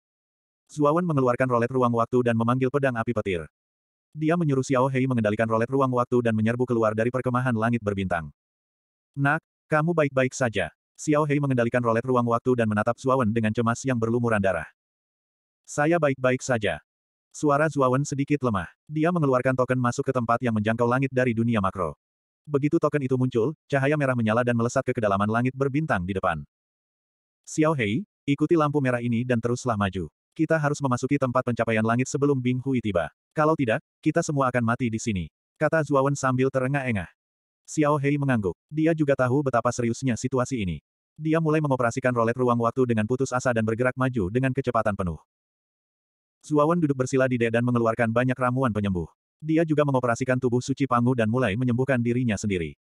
Zuawan mengeluarkan rolet ruang waktu dan memanggil pedang api petir. Dia menyuruh Xiao Hei mengendalikan rolet ruang waktu dan menyerbu keluar dari perkemahan langit berbintang. Nak, kamu baik-baik saja. Xiao Hei mengendalikan rolet ruang waktu dan menatap Zuawan dengan cemas yang berlumuran darah. Saya baik-baik saja. Suara Zuawan sedikit lemah. Dia mengeluarkan token masuk ke tempat yang menjangkau langit dari dunia makro. Begitu token itu muncul, cahaya merah menyala dan melesat ke kedalaman langit berbintang di depan. Xiao Hei, ikuti lampu merah ini dan teruslah maju. Kita harus memasuki tempat pencapaian langit sebelum Bing Hui tiba. Kalau tidak, kita semua akan mati di sini. Kata Zuawan sambil terengah-engah. Xiao Hei mengangguk. Dia juga tahu betapa seriusnya situasi ini. Dia mulai mengoperasikan rolet ruang waktu dengan putus asa dan bergerak maju dengan kecepatan penuh. Zuawan duduk bersila di dek dan mengeluarkan banyak ramuan penyembuh. Dia juga mengoperasikan tubuh suci Pangu dan mulai menyembuhkan dirinya sendiri.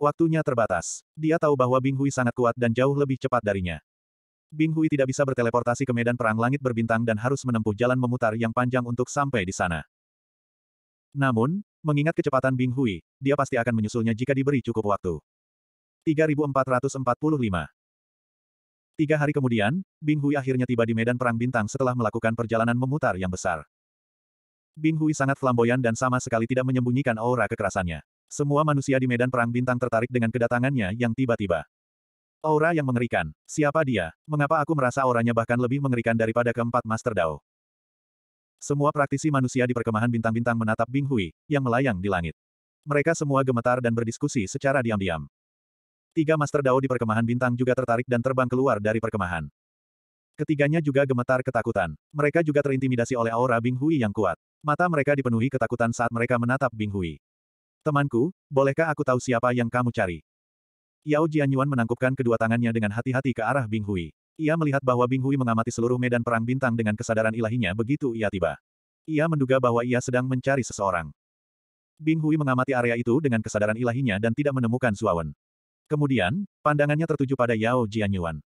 Waktunya terbatas. Dia tahu bahwa Bing Hui sangat kuat dan jauh lebih cepat darinya. Bing Hui tidak bisa berteleportasi ke medan perang langit berbintang dan harus menempuh jalan memutar yang panjang untuk sampai di sana. Namun, mengingat kecepatan Bing Hui, dia pasti akan menyusulnya jika diberi cukup waktu. 3445 Tiga hari kemudian, Bing Hui akhirnya tiba di medan perang bintang setelah melakukan perjalanan memutar yang besar. Bing Hui sangat flamboyan dan sama sekali tidak menyembunyikan aura kekerasannya. Semua manusia di medan perang bintang tertarik dengan kedatangannya yang tiba-tiba. Aura yang mengerikan. Siapa dia? Mengapa aku merasa auranya bahkan lebih mengerikan daripada keempat Master Dao? Semua praktisi manusia di perkemahan bintang-bintang menatap Bing Hui, yang melayang di langit. Mereka semua gemetar dan berdiskusi secara diam-diam. Tiga Master Dao di perkemahan bintang juga tertarik dan terbang keluar dari perkemahan. Ketiganya juga gemetar ketakutan. Mereka juga terintimidasi oleh aura Bing Hui yang kuat. Mata mereka dipenuhi ketakutan saat mereka menatap Bing Hui. Temanku, bolehkah aku tahu siapa yang kamu cari? Yao Jianyuan menangkupkan kedua tangannya dengan hati-hati ke arah Bing Hui. Ia melihat bahwa Bing Hui mengamati seluruh medan perang bintang dengan kesadaran ilahinya begitu ia tiba. Ia menduga bahwa ia sedang mencari seseorang. Bing Hui mengamati area itu dengan kesadaran ilahinya dan tidak menemukan Suawen. Kemudian, pandangannya tertuju pada Yao Jianyuan.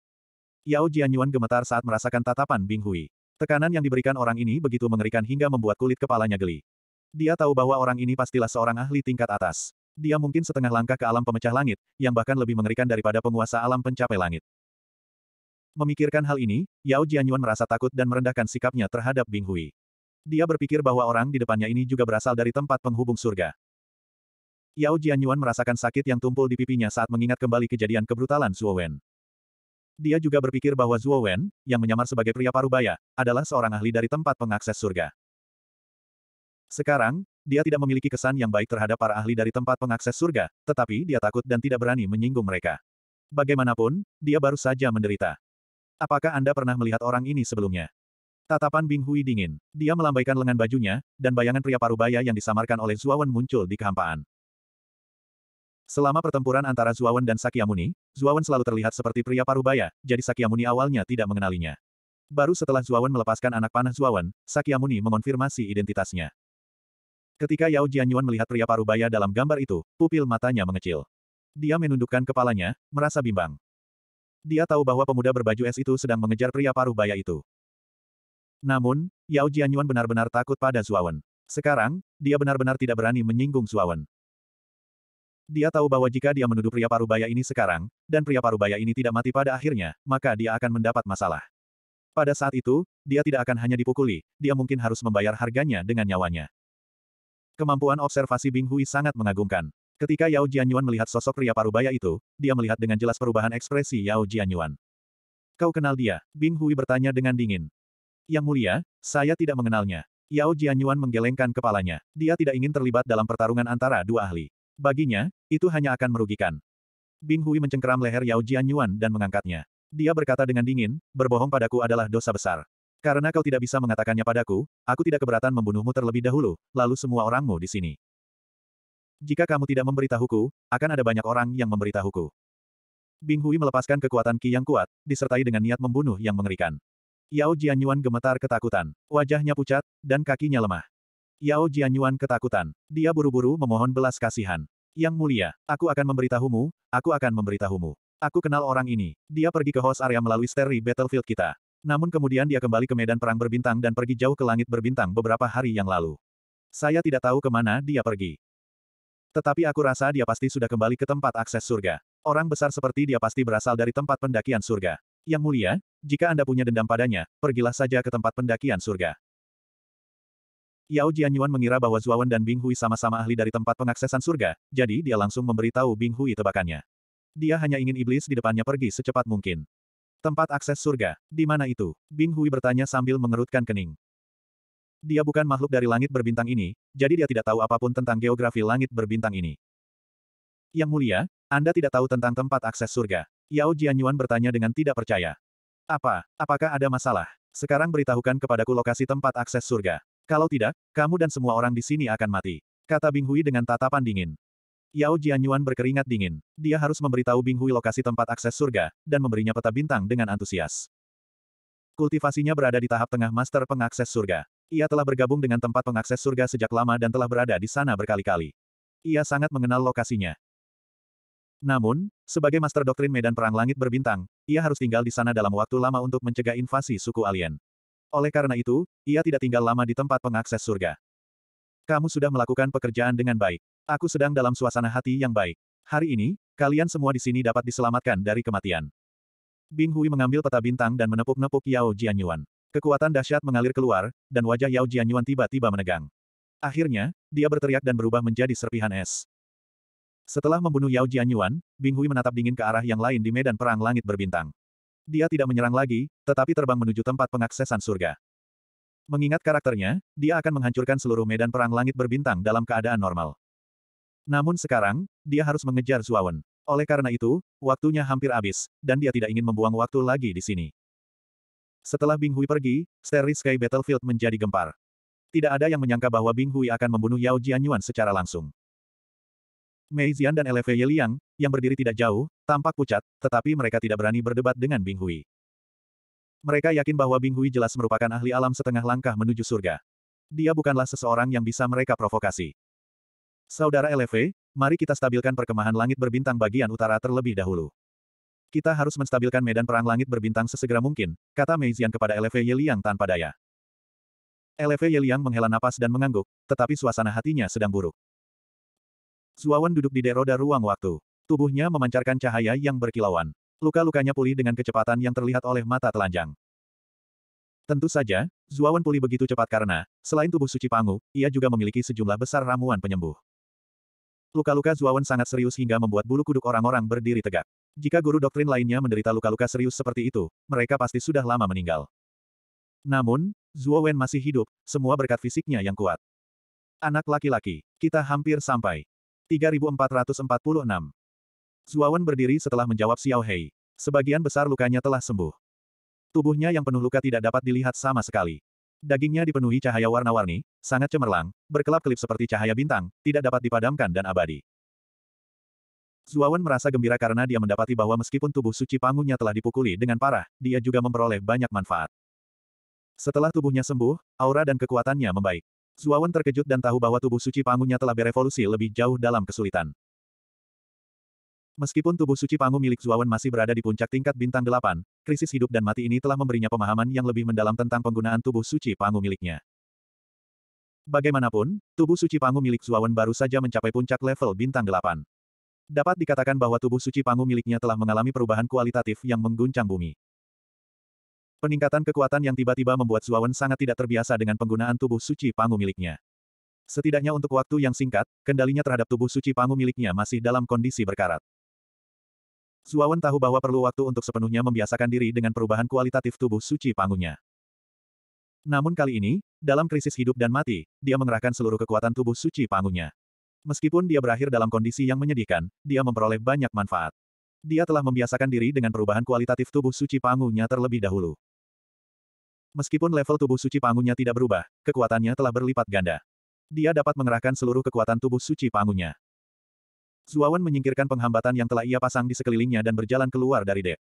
Yao Jianyuan gemetar saat merasakan tatapan Bing Hui. Tekanan yang diberikan orang ini begitu mengerikan hingga membuat kulit kepalanya geli. Dia tahu bahwa orang ini pastilah seorang ahli tingkat atas. Dia mungkin setengah langkah ke alam pemecah langit, yang bahkan lebih mengerikan daripada penguasa alam pencapai langit. Memikirkan hal ini, Yao Jianyuan merasa takut dan merendahkan sikapnya terhadap Bing Hui. Dia berpikir bahwa orang di depannya ini juga berasal dari tempat penghubung surga. Yao Jianyuan merasakan sakit yang tumpul di pipinya saat mengingat kembali kejadian kebrutalan Zuo Wen. Dia juga berpikir bahwa Zuo Wen, yang menyamar sebagai pria parubaya, adalah seorang ahli dari tempat pengakses surga. Sekarang, dia tidak memiliki kesan yang baik terhadap para ahli dari tempat pengakses surga, tetapi dia takut dan tidak berani menyinggung mereka. Bagaimanapun, dia baru saja menderita. Apakah Anda pernah melihat orang ini sebelumnya? Tatapan Bing Hui dingin. Dia melambaikan lengan bajunya, dan bayangan pria parubaya yang disamarkan oleh Wen muncul di kehampaan. Selama pertempuran antara Zuawan dan Sakyamuni, Zuawan selalu terlihat seperti pria parubaya, jadi Sakyamuni awalnya tidak mengenalinya. Baru setelah Zuawan melepaskan anak panah Zuawan, Sakyamuni mengonfirmasi identitasnya. Ketika Yao Jianyuan melihat pria parubaya dalam gambar itu, pupil matanya mengecil. Dia menundukkan kepalanya, merasa bimbang. Dia tahu bahwa pemuda berbaju es itu sedang mengejar pria parubaya itu. Namun, Yao Jianyuan benar-benar takut pada Zuawan. Sekarang, dia benar-benar tidak berani menyinggung Zuawan. Dia tahu bahwa jika dia menuduh pria parubaya ini sekarang, dan pria parubaya ini tidak mati pada akhirnya, maka dia akan mendapat masalah. Pada saat itu, dia tidak akan hanya dipukuli, dia mungkin harus membayar harganya dengan nyawanya. Kemampuan observasi Bing Hui sangat mengagumkan. Ketika Yao Jianyuan melihat sosok pria parubaya itu, dia melihat dengan jelas perubahan ekspresi Yao Jianyuan. Kau kenal dia? Bing Hui bertanya dengan dingin. Yang mulia, saya tidak mengenalnya. Yao Jianyuan menggelengkan kepalanya. Dia tidak ingin terlibat dalam pertarungan antara dua ahli. Baginya, itu hanya akan merugikan. Bing Hui mencengkeram leher Yao Jianyuan dan mengangkatnya. Dia berkata dengan dingin, berbohong padaku adalah dosa besar. Karena kau tidak bisa mengatakannya padaku, aku tidak keberatan membunuhmu terlebih dahulu, lalu semua orangmu di sini. Jika kamu tidak memberitahuku, akan ada banyak orang yang memberitahuku. Bing Hui melepaskan kekuatan Qi yang kuat, disertai dengan niat membunuh yang mengerikan. Yao Jianyuan gemetar ketakutan. Wajahnya pucat, dan kakinya lemah. Yao Jianyuan ketakutan. Dia buru-buru memohon belas kasihan. Yang mulia, aku akan memberitahumu, aku akan memberitahumu. Aku kenal orang ini. Dia pergi ke host area melalui steri Battlefield kita. Namun kemudian dia kembali ke medan perang berbintang dan pergi jauh ke langit berbintang beberapa hari yang lalu. Saya tidak tahu kemana dia pergi. Tetapi aku rasa dia pasti sudah kembali ke tempat akses surga. Orang besar seperti dia pasti berasal dari tempat pendakian surga. Yang mulia, jika Anda punya dendam padanya, pergilah saja ke tempat pendakian surga. Yao Jianyuan mengira bahwa Zuawan dan Bing Hui sama-sama ahli dari tempat pengaksesan surga, jadi dia langsung memberitahu Bing Hui tebakannya. Dia hanya ingin iblis di depannya pergi secepat mungkin. Tempat akses surga, di mana itu? Bing Hui bertanya sambil mengerutkan kening. Dia bukan makhluk dari langit berbintang ini, jadi dia tidak tahu apapun tentang geografi langit berbintang ini. Yang mulia, Anda tidak tahu tentang tempat akses surga. Yao Jianyuan bertanya dengan tidak percaya. Apa? Apakah ada masalah? Sekarang beritahukan kepadaku lokasi tempat akses surga. Kalau tidak, kamu dan semua orang di sini akan mati. Kata Bing Hui dengan tatapan dingin. Yao Jianyuan berkeringat dingin. Dia harus memberitahu Bing Hui lokasi tempat akses surga, dan memberinya peta bintang dengan antusias. Kultivasinya berada di tahap tengah master pengakses surga. Ia telah bergabung dengan tempat pengakses surga sejak lama dan telah berada di sana berkali-kali. Ia sangat mengenal lokasinya. Namun, sebagai master doktrin medan perang langit berbintang, ia harus tinggal di sana dalam waktu lama untuk mencegah invasi suku alien. Oleh karena itu, ia tidak tinggal lama di tempat pengakses surga. Kamu sudah melakukan pekerjaan dengan baik. Aku sedang dalam suasana hati yang baik. Hari ini, kalian semua di sini dapat diselamatkan dari kematian. Bing Hui mengambil peta bintang dan menepuk-nepuk Yao Jianyuan. Kekuatan dahsyat mengalir keluar, dan wajah Yao Jianyuan tiba-tiba menegang. Akhirnya, dia berteriak dan berubah menjadi serpihan es. Setelah membunuh Yao Jianyuan, Bing Hui menatap dingin ke arah yang lain di medan perang langit berbintang. Dia tidak menyerang lagi, tetapi terbang menuju tempat pengaksesan surga. Mengingat karakternya, dia akan menghancurkan seluruh medan perang langit berbintang dalam keadaan normal. Namun sekarang, dia harus mengejar Zuawan. Oleh karena itu, waktunya hampir habis, dan dia tidak ingin membuang waktu lagi di sini. Setelah Bing Hui pergi, Starry Sky Battlefield menjadi gempar. Tidak ada yang menyangka bahwa Bing Hui akan membunuh Yao Jianyuan secara langsung. Mei Zian dan Elefe Ye Liang, yang berdiri tidak jauh, tampak pucat, tetapi mereka tidak berani berdebat dengan Bing Hui. Mereka yakin bahwa Bing Hui jelas merupakan ahli alam setengah langkah menuju surga. Dia bukanlah seseorang yang bisa mereka provokasi. Saudara Elefe, mari kita stabilkan perkemahan langit berbintang bagian utara terlebih dahulu. Kita harus menstabilkan medan perang langit berbintang sesegera mungkin, kata Mei Zian kepada Elefe Ye Liang tanpa daya. Elefe Ye Liang menghela napas dan mengangguk, tetapi suasana hatinya sedang buruk. Suawan duduk di deroda ruang waktu. Tubuhnya memancarkan cahaya yang berkilauan. Luka-lukanya pulih dengan kecepatan yang terlihat oleh mata telanjang. Tentu saja, Zuawan pulih begitu cepat karena, selain tubuh suci Pangu, ia juga memiliki sejumlah besar ramuan penyembuh. Luka-luka Zuawan sangat serius hingga membuat bulu kuduk orang-orang berdiri tegak. Jika guru doktrin lainnya menderita luka-luka serius seperti itu, mereka pasti sudah lama meninggal. Namun, Zuawan masih hidup, semua berkat fisiknya yang kuat. Anak laki-laki, kita hampir sampai. 3446. Zuawan berdiri setelah menjawab Xiao Hei. Sebagian besar lukanya telah sembuh. Tubuhnya yang penuh luka tidak dapat dilihat sama sekali. Dagingnya dipenuhi cahaya warna-warni, sangat cemerlang, berkelap-kelip seperti cahaya bintang, tidak dapat dipadamkan dan abadi. Zuawan merasa gembira karena dia mendapati bahwa meskipun tubuh suci pangunya telah dipukuli dengan parah, dia juga memperoleh banyak manfaat. Setelah tubuhnya sembuh, aura dan kekuatannya membaik. Zuawan terkejut dan tahu bahwa tubuh suci pangunya telah berevolusi lebih jauh dalam kesulitan. Meskipun tubuh suci pangu milik Zuawan masih berada di puncak tingkat bintang delapan, krisis hidup dan mati ini telah memberinya pemahaman yang lebih mendalam tentang penggunaan tubuh suci pangu miliknya. Bagaimanapun, tubuh suci pangu milik Zuawan baru saja mencapai puncak level bintang delapan. Dapat dikatakan bahwa tubuh suci pangu miliknya telah mengalami perubahan kualitatif yang mengguncang bumi. Peningkatan kekuatan yang tiba-tiba membuat Zuawan sangat tidak terbiasa dengan penggunaan tubuh suci pangu miliknya. Setidaknya untuk waktu yang singkat, kendalinya terhadap tubuh suci pangu miliknya masih dalam kondisi berkarat. Zuawan tahu bahwa perlu waktu untuk sepenuhnya membiasakan diri dengan perubahan kualitatif tubuh suci pangunya. Namun kali ini, dalam krisis hidup dan mati, dia mengerahkan seluruh kekuatan tubuh suci pangunya. Meskipun dia berakhir dalam kondisi yang menyedihkan, dia memperoleh banyak manfaat. Dia telah membiasakan diri dengan perubahan kualitatif tubuh suci pangunya terlebih dahulu. Meskipun level tubuh suci pangunya tidak berubah, kekuatannya telah berlipat ganda. Dia dapat mengerahkan seluruh kekuatan tubuh suci pangunya. Zuawan menyingkirkan penghambatan yang telah ia pasang di sekelilingnya dan berjalan keluar dari dek.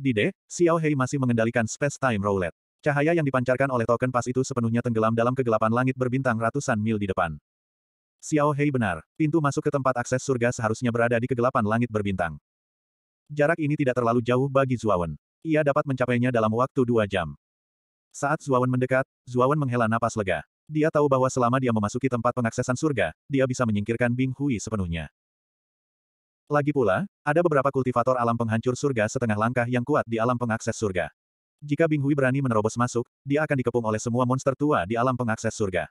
Di dek, Xiao Hei masih mengendalikan space-time roulette. Cahaya yang dipancarkan oleh token pas itu sepenuhnya tenggelam dalam kegelapan langit berbintang ratusan mil di depan. Xiao Hei benar, pintu masuk ke tempat akses surga seharusnya berada di kegelapan langit berbintang. Jarak ini tidak terlalu jauh bagi Zuawan. Ia dapat mencapainya dalam waktu dua jam. Saat Zuawan mendekat, Zuawan menghela napas lega. Dia tahu bahwa selama dia memasuki tempat pengaksesan surga, dia bisa menyingkirkan Bing Hui sepenuhnya. Lagi pula, ada beberapa kultivator alam penghancur surga setengah langkah yang kuat di alam pengakses surga. Jika Bing Hui berani menerobos masuk, dia akan dikepung oleh semua monster tua di alam pengakses surga.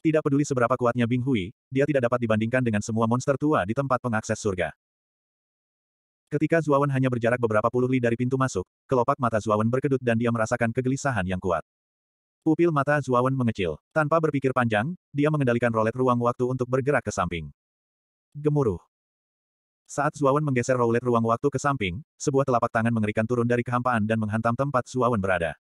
Tidak peduli seberapa kuatnya Bing Hui, dia tidak dapat dibandingkan dengan semua monster tua di tempat pengakses surga. Ketika Zuawan hanya berjarak beberapa puluh li dari pintu masuk, kelopak mata Zuawan berkedut dan dia merasakan kegelisahan yang kuat. Pupil mata Zuawan mengecil. Tanpa berpikir panjang, dia mengendalikan rolet ruang waktu untuk bergerak ke samping. Gemuruh. Saat Zuawan menggeser rolet ruang waktu ke samping, sebuah telapak tangan mengerikan turun dari kehampaan dan menghantam tempat Zuawan berada.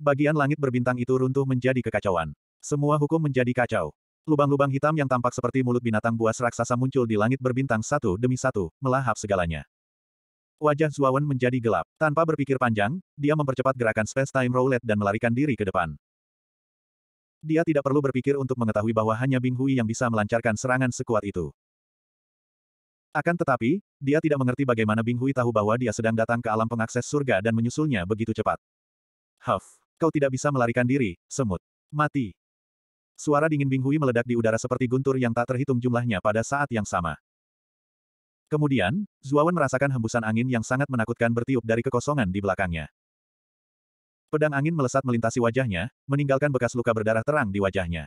Bagian langit berbintang itu runtuh menjadi kekacauan. Semua hukum menjadi kacau. Lubang-lubang hitam yang tampak seperti mulut binatang buas raksasa muncul di langit berbintang satu demi satu, melahap segalanya. Wajah Zuawan menjadi gelap. Tanpa berpikir panjang, dia mempercepat gerakan space-time roulette dan melarikan diri ke depan. Dia tidak perlu berpikir untuk mengetahui bahwa hanya Bing Hui yang bisa melancarkan serangan sekuat itu. Akan tetapi, dia tidak mengerti bagaimana Bing Hui tahu bahwa dia sedang datang ke alam pengakses surga dan menyusulnya begitu cepat. Huff, kau tidak bisa melarikan diri, semut. Mati. Suara dingin Bing Hui meledak di udara seperti guntur yang tak terhitung jumlahnya pada saat yang sama. Kemudian, Zuawan merasakan hembusan angin yang sangat menakutkan bertiup dari kekosongan di belakangnya. Pedang angin melesat melintasi wajahnya, meninggalkan bekas luka berdarah terang di wajahnya.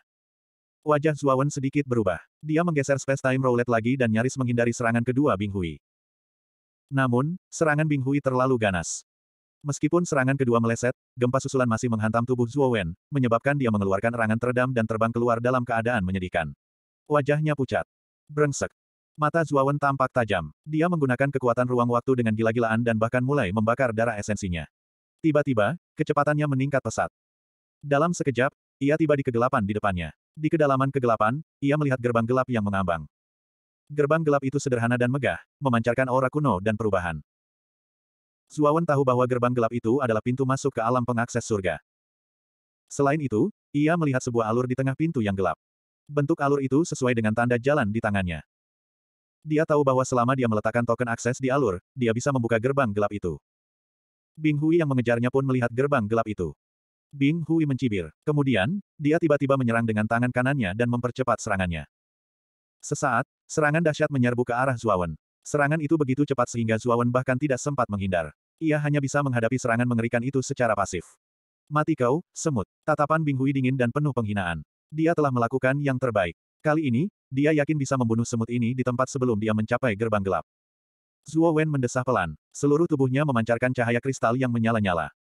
Wajah Zuawan sedikit berubah. Dia menggeser space-time roulette lagi dan nyaris menghindari serangan kedua Bing Hui. Namun, serangan Bing Hui terlalu ganas. Meskipun serangan kedua meleset, gempa susulan masih menghantam tubuh Zuo Wen, menyebabkan dia mengeluarkan erangan teredam dan terbang keluar dalam keadaan menyedihkan. Wajahnya pucat. Brengsek. Mata Zuo Wen tampak tajam. Dia menggunakan kekuatan ruang waktu dengan gila-gilaan dan bahkan mulai membakar darah esensinya. Tiba-tiba, kecepatannya meningkat pesat. Dalam sekejap, ia tiba di kegelapan di depannya. Di kedalaman kegelapan, ia melihat gerbang gelap yang mengambang. Gerbang gelap itu sederhana dan megah, memancarkan aura kuno dan perubahan. Suawan tahu bahwa gerbang gelap itu adalah pintu masuk ke alam pengakses surga. Selain itu, ia melihat sebuah alur di tengah pintu yang gelap. Bentuk alur itu sesuai dengan tanda jalan di tangannya. Dia tahu bahwa selama dia meletakkan token akses di alur, dia bisa membuka gerbang gelap itu. Bing Hui yang mengejarnya pun melihat gerbang gelap itu. Bing Hui mencibir. Kemudian, dia tiba-tiba menyerang dengan tangan kanannya dan mempercepat serangannya. Sesaat, serangan dahsyat menyerbu ke arah Zuawan. Serangan itu begitu cepat sehingga Zuawan bahkan tidak sempat menghindar. Ia hanya bisa menghadapi serangan mengerikan itu secara pasif. Mati kau, semut. Tatapan Bing Hui dingin dan penuh penghinaan. Dia telah melakukan yang terbaik. Kali ini, dia yakin bisa membunuh semut ini di tempat sebelum dia mencapai gerbang gelap. Zuo Wen mendesah pelan. Seluruh tubuhnya memancarkan cahaya kristal yang menyala-nyala.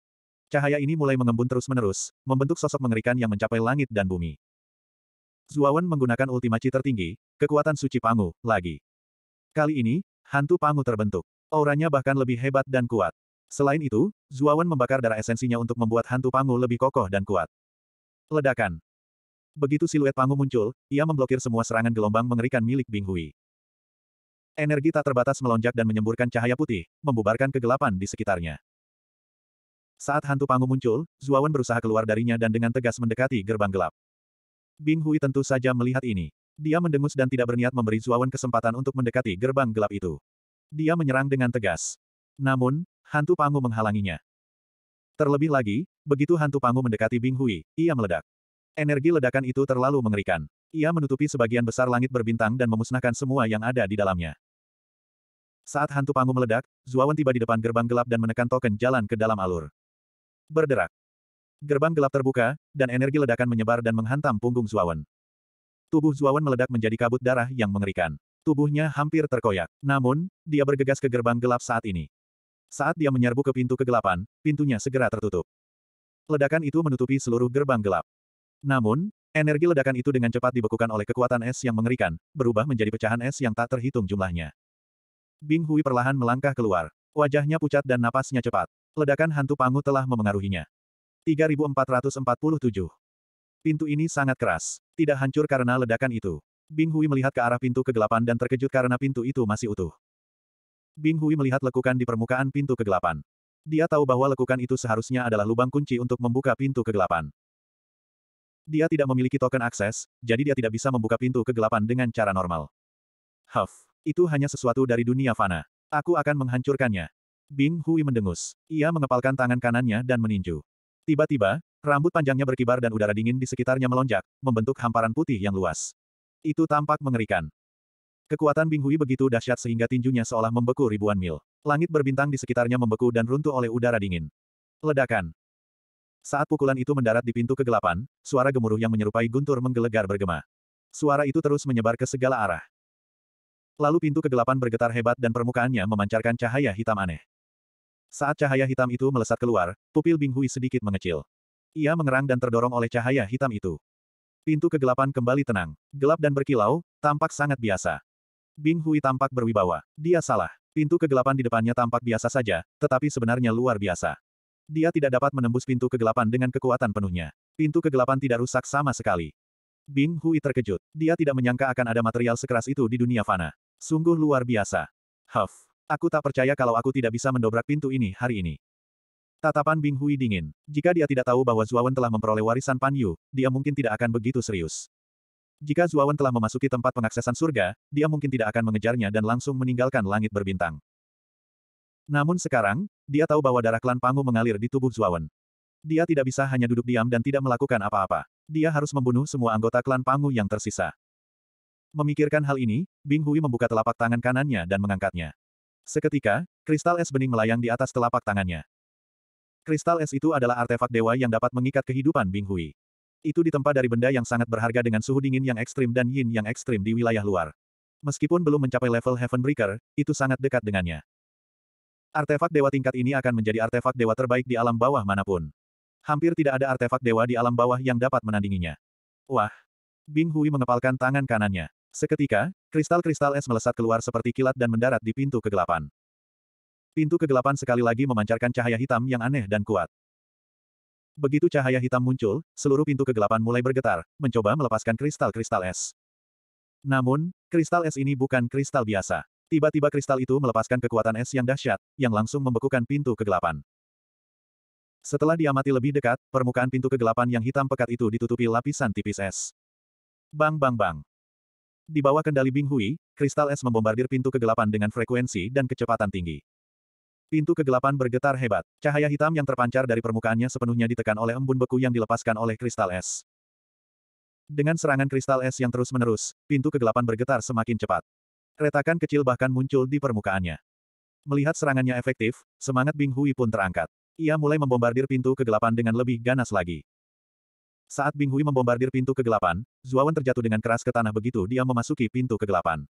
Cahaya ini mulai mengembun terus-menerus, membentuk sosok mengerikan yang mencapai langit dan bumi. Zuawan menggunakan ultimaci tertinggi, kekuatan suci pangu, lagi. Kali ini, hantu pangu terbentuk. Auranya bahkan lebih hebat dan kuat. Selain itu, Zuawan membakar darah esensinya untuk membuat hantu pangu lebih kokoh dan kuat. Ledakan. Begitu siluet pangu muncul, ia memblokir semua serangan gelombang mengerikan milik Bing Hui. Energi tak terbatas melonjak dan menyemburkan cahaya putih, membubarkan kegelapan di sekitarnya. Saat hantu pangu muncul, Zuawan berusaha keluar darinya dan dengan tegas mendekati gerbang gelap. Bing Hui tentu saja melihat ini. Dia mendengus dan tidak berniat memberi Zuawan kesempatan untuk mendekati gerbang gelap itu. Dia menyerang dengan tegas. Namun, hantu pangu menghalanginya. Terlebih lagi, begitu hantu pangu mendekati Bing Hui, ia meledak. Energi ledakan itu terlalu mengerikan. Ia menutupi sebagian besar langit berbintang dan memusnahkan semua yang ada di dalamnya. Saat hantu pangu meledak, Zuawan tiba di depan gerbang gelap dan menekan token jalan ke dalam alur. Berderak. Gerbang gelap terbuka, dan energi ledakan menyebar dan menghantam punggung Zuawan. Tubuh Zuawan meledak menjadi kabut darah yang mengerikan. Tubuhnya hampir terkoyak. Namun, dia bergegas ke gerbang gelap saat ini. Saat dia menyerbu ke pintu kegelapan, pintunya segera tertutup. Ledakan itu menutupi seluruh gerbang gelap. Namun, energi ledakan itu dengan cepat dibekukan oleh kekuatan es yang mengerikan, berubah menjadi pecahan es yang tak terhitung jumlahnya. Bing Hui perlahan melangkah keluar. Wajahnya pucat dan napasnya cepat. Ledakan hantu pangu telah memengaruhinya. 3447 Pintu ini sangat keras. Tidak hancur karena ledakan itu. Bing Hui melihat ke arah pintu kegelapan dan terkejut karena pintu itu masih utuh. Bing Hui melihat lekukan di permukaan pintu kegelapan. Dia tahu bahwa lekukan itu seharusnya adalah lubang kunci untuk membuka pintu kegelapan. Dia tidak memiliki token akses, jadi dia tidak bisa membuka pintu kegelapan dengan cara normal. Huff, itu hanya sesuatu dari dunia fana. Aku akan menghancurkannya. Bing Hui mendengus. Ia mengepalkan tangan kanannya dan meninju. Tiba-tiba, Rambut panjangnya berkibar dan udara dingin di sekitarnya melonjak, membentuk hamparan putih yang luas. Itu tampak mengerikan. Kekuatan Bing Hui begitu dahsyat sehingga tinjunya seolah membeku ribuan mil. Langit berbintang di sekitarnya membeku dan runtuh oleh udara dingin. Ledakan. Saat pukulan itu mendarat di pintu kegelapan, suara gemuruh yang menyerupai guntur menggelegar bergema. Suara itu terus menyebar ke segala arah. Lalu pintu kegelapan bergetar hebat dan permukaannya memancarkan cahaya hitam aneh. Saat cahaya hitam itu melesat keluar, pupil Bing Hui sedikit mengecil. Ia mengerang dan terdorong oleh cahaya hitam itu. Pintu kegelapan kembali tenang. Gelap dan berkilau, tampak sangat biasa. Bing Hui tampak berwibawa. Dia salah. Pintu kegelapan di depannya tampak biasa saja, tetapi sebenarnya luar biasa. Dia tidak dapat menembus pintu kegelapan dengan kekuatan penuhnya. Pintu kegelapan tidak rusak sama sekali. Bing Hui terkejut. Dia tidak menyangka akan ada material sekeras itu di dunia fana. Sungguh luar biasa. Huff. Aku tak percaya kalau aku tidak bisa mendobrak pintu ini hari ini. Tatapan Bing Hui dingin. Jika dia tidak tahu bahwa Zuawan telah memperoleh warisan Pan Yu, dia mungkin tidak akan begitu serius. Jika Zuawan telah memasuki tempat pengaksesan surga, dia mungkin tidak akan mengejarnya dan langsung meninggalkan langit berbintang. Namun sekarang, dia tahu bahwa darah klan Pangu mengalir di tubuh Zuawan. Dia tidak bisa hanya duduk diam dan tidak melakukan apa-apa. Dia harus membunuh semua anggota klan Pangu yang tersisa. Memikirkan hal ini, Bing Hui membuka telapak tangan kanannya dan mengangkatnya. Seketika, kristal es bening melayang di atas telapak tangannya. Kristal es itu adalah artefak dewa yang dapat mengikat kehidupan Bing Hui. Itu ditempa dari benda yang sangat berharga dengan suhu dingin yang ekstrim dan yin yang ekstrim di wilayah luar. Meskipun belum mencapai level Heaven Breaker, itu sangat dekat dengannya. Artefak dewa tingkat ini akan menjadi artefak dewa terbaik di alam bawah manapun. Hampir tidak ada artefak dewa di alam bawah yang dapat menandinginya. Wah! Bing Hui mengepalkan tangan kanannya. Seketika, kristal-kristal es melesat keluar seperti kilat dan mendarat di pintu kegelapan. Pintu kegelapan sekali lagi memancarkan cahaya hitam yang aneh dan kuat. Begitu cahaya hitam muncul, seluruh pintu kegelapan mulai bergetar, mencoba melepaskan kristal-kristal es. Namun, kristal es ini bukan kristal biasa. Tiba-tiba kristal itu melepaskan kekuatan es yang dahsyat, yang langsung membekukan pintu kegelapan. Setelah diamati lebih dekat, permukaan pintu kegelapan yang hitam pekat itu ditutupi lapisan tipis es. Bang bang bang. Di bawah kendali Bing Hui, kristal es membombardir pintu kegelapan dengan frekuensi dan kecepatan tinggi. Pintu kegelapan bergetar hebat. Cahaya hitam yang terpancar dari permukaannya sepenuhnya ditekan oleh embun beku yang dilepaskan oleh kristal es. Dengan serangan kristal es yang terus-menerus, pintu kegelapan bergetar semakin cepat. Retakan kecil bahkan muncul di permukaannya. Melihat serangannya efektif, semangat Bing Hui pun terangkat. Ia mulai membombardir pintu kegelapan dengan lebih ganas lagi. Saat Bing Hui membombardir pintu kegelapan, Zuawan terjatuh dengan keras ke tanah begitu dia memasuki pintu kegelapan.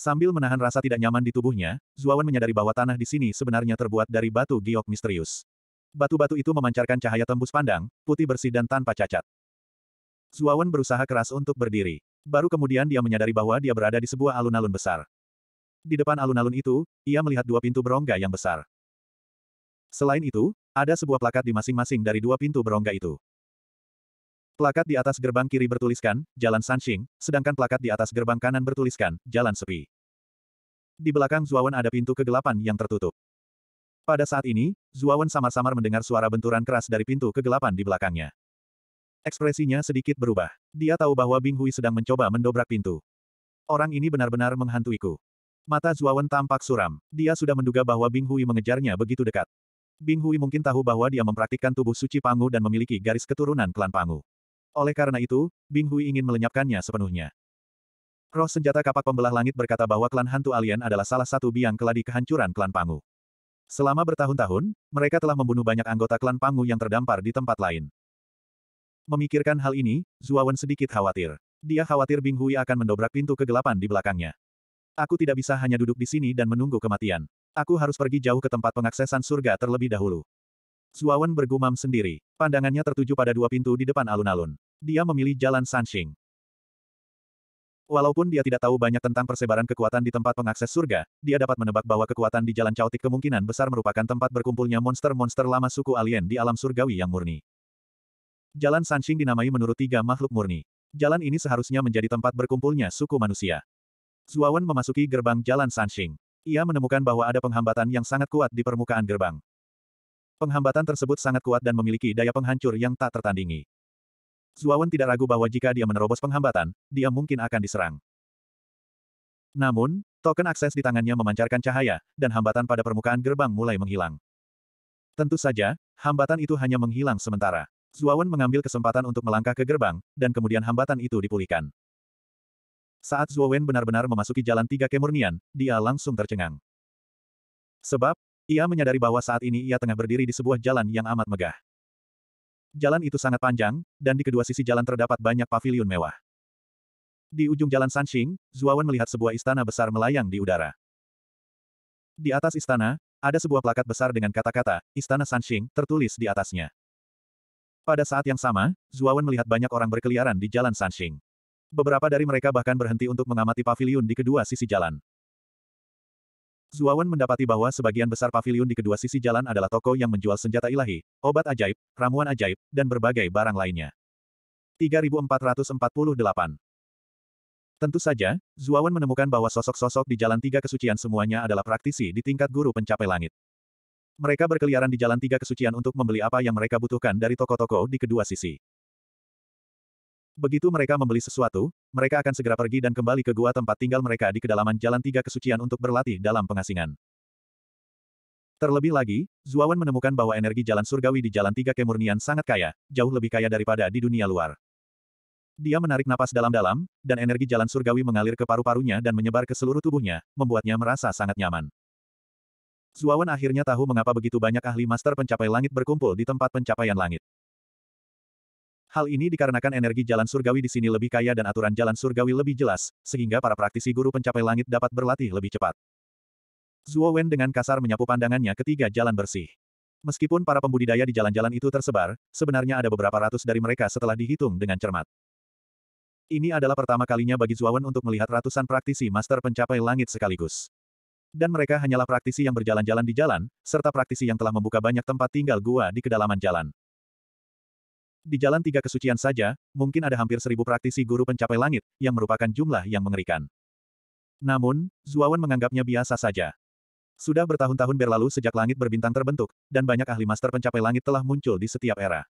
Sambil menahan rasa tidak nyaman di tubuhnya, Zuawan menyadari bahwa tanah di sini sebenarnya terbuat dari batu giok misterius. Batu-batu itu memancarkan cahaya tembus pandang, putih bersih dan tanpa cacat. Zuawan berusaha keras untuk berdiri. Baru kemudian dia menyadari bahwa dia berada di sebuah alun-alun besar. Di depan alun-alun itu, ia melihat dua pintu berongga yang besar. Selain itu, ada sebuah plakat di masing-masing dari dua pintu berongga itu. Plakat di atas gerbang kiri bertuliskan, Jalan Sanxing, sedangkan plakat di atas gerbang kanan bertuliskan, Jalan Sepi. Di belakang Zuawan ada pintu kegelapan yang tertutup. Pada saat ini, Zuawan samar-samar mendengar suara benturan keras dari pintu kegelapan di belakangnya. Ekspresinya sedikit berubah. Dia tahu bahwa Bing Hui sedang mencoba mendobrak pintu. Orang ini benar-benar menghantuiku. Mata Zuawan tampak suram. Dia sudah menduga bahwa Bing Hui mengejarnya begitu dekat. Bing Hui mungkin tahu bahwa dia mempraktikkan tubuh suci Pangu dan memiliki garis keturunan klan Pangu. Oleh karena itu, Bing Hui ingin melenyapkannya sepenuhnya. Roh senjata kapak pembelah langit berkata bahwa klan hantu alien adalah salah satu biang keladi kehancuran klan Pangu. Selama bertahun-tahun, mereka telah membunuh banyak anggota klan Pangu yang terdampar di tempat lain. Memikirkan hal ini, Zuawan sedikit khawatir. Dia khawatir Bing Hui akan mendobrak pintu kegelapan di belakangnya. Aku tidak bisa hanya duduk di sini dan menunggu kematian. Aku harus pergi jauh ke tempat pengaksesan surga terlebih dahulu. Suawan bergumam sendiri. Pandangannya tertuju pada dua pintu di depan alun-alun. Dia memilih jalan Sanxing. Walaupun dia tidak tahu banyak tentang persebaran kekuatan di tempat pengakses surga, dia dapat menebak bahwa kekuatan di Jalan Cautik kemungkinan besar merupakan tempat berkumpulnya monster-monster lama suku alien di alam surgawi yang murni. Jalan Sanxing dinamai menurut tiga makhluk murni. Jalan ini seharusnya menjadi tempat berkumpulnya suku manusia. Zuawan memasuki gerbang Jalan Sanxing. Ia menemukan bahwa ada penghambatan yang sangat kuat di permukaan gerbang. Penghambatan tersebut sangat kuat dan memiliki daya penghancur yang tak tertandingi. Zuawan tidak ragu bahwa jika dia menerobos penghambatan, dia mungkin akan diserang. Namun, token akses di tangannya memancarkan cahaya, dan hambatan pada permukaan gerbang mulai menghilang. Tentu saja, hambatan itu hanya menghilang sementara. Zuawan mengambil kesempatan untuk melangkah ke gerbang, dan kemudian hambatan itu dipulihkan. Saat Zuawan benar-benar memasuki jalan tiga kemurnian, dia langsung tercengang. Sebab, ia menyadari bahwa saat ini ia tengah berdiri di sebuah jalan yang amat megah. Jalan itu sangat panjang, dan di kedua sisi jalan terdapat banyak paviliun mewah. Di ujung jalan Sanxing, Zuawan melihat sebuah istana besar melayang di udara. Di atas istana, ada sebuah plakat besar dengan kata-kata, Istana Sanxing, tertulis di atasnya. Pada saat yang sama, Zuawan melihat banyak orang berkeliaran di jalan Sanxing. Beberapa dari mereka bahkan berhenti untuk mengamati paviliun di kedua sisi jalan. Zuawan mendapati bahwa sebagian besar pavilion di kedua sisi jalan adalah toko yang menjual senjata ilahi, obat ajaib, ramuan ajaib, dan berbagai barang lainnya. 3448 Tentu saja, Zuawan menemukan bahwa sosok-sosok di Jalan Tiga Kesucian semuanya adalah praktisi di tingkat guru pencapai langit. Mereka berkeliaran di Jalan Tiga Kesucian untuk membeli apa yang mereka butuhkan dari toko-toko di kedua sisi. Begitu mereka membeli sesuatu, mereka akan segera pergi dan kembali ke gua tempat tinggal mereka di kedalaman jalan tiga kesucian untuk berlatih dalam pengasingan. Terlebih lagi, Zuawan menemukan bahwa energi jalan surgawi di jalan tiga kemurnian sangat kaya, jauh lebih kaya daripada di dunia luar. Dia menarik napas dalam-dalam, dan energi jalan surgawi mengalir ke paru-parunya dan menyebar ke seluruh tubuhnya, membuatnya merasa sangat nyaman. Zuawan akhirnya tahu mengapa begitu banyak ahli master pencapai langit berkumpul di tempat pencapaian langit. Hal ini dikarenakan energi jalan surgawi di sini lebih kaya dan aturan jalan surgawi lebih jelas, sehingga para praktisi guru pencapai langit dapat berlatih lebih cepat. Zuo Wen dengan kasar menyapu pandangannya ketiga jalan bersih. Meskipun para pembudidaya di jalan-jalan itu tersebar, sebenarnya ada beberapa ratus dari mereka setelah dihitung dengan cermat. Ini adalah pertama kalinya bagi Zhuo Wen untuk melihat ratusan praktisi master pencapai langit sekaligus. Dan mereka hanyalah praktisi yang berjalan-jalan di jalan, serta praktisi yang telah membuka banyak tempat tinggal gua di kedalaman jalan. Di jalan tiga kesucian saja, mungkin ada hampir seribu praktisi guru pencapai langit, yang merupakan jumlah yang mengerikan. Namun, Zuawan menganggapnya biasa saja. Sudah bertahun-tahun berlalu sejak langit berbintang terbentuk, dan banyak ahli master pencapai langit telah muncul di setiap era.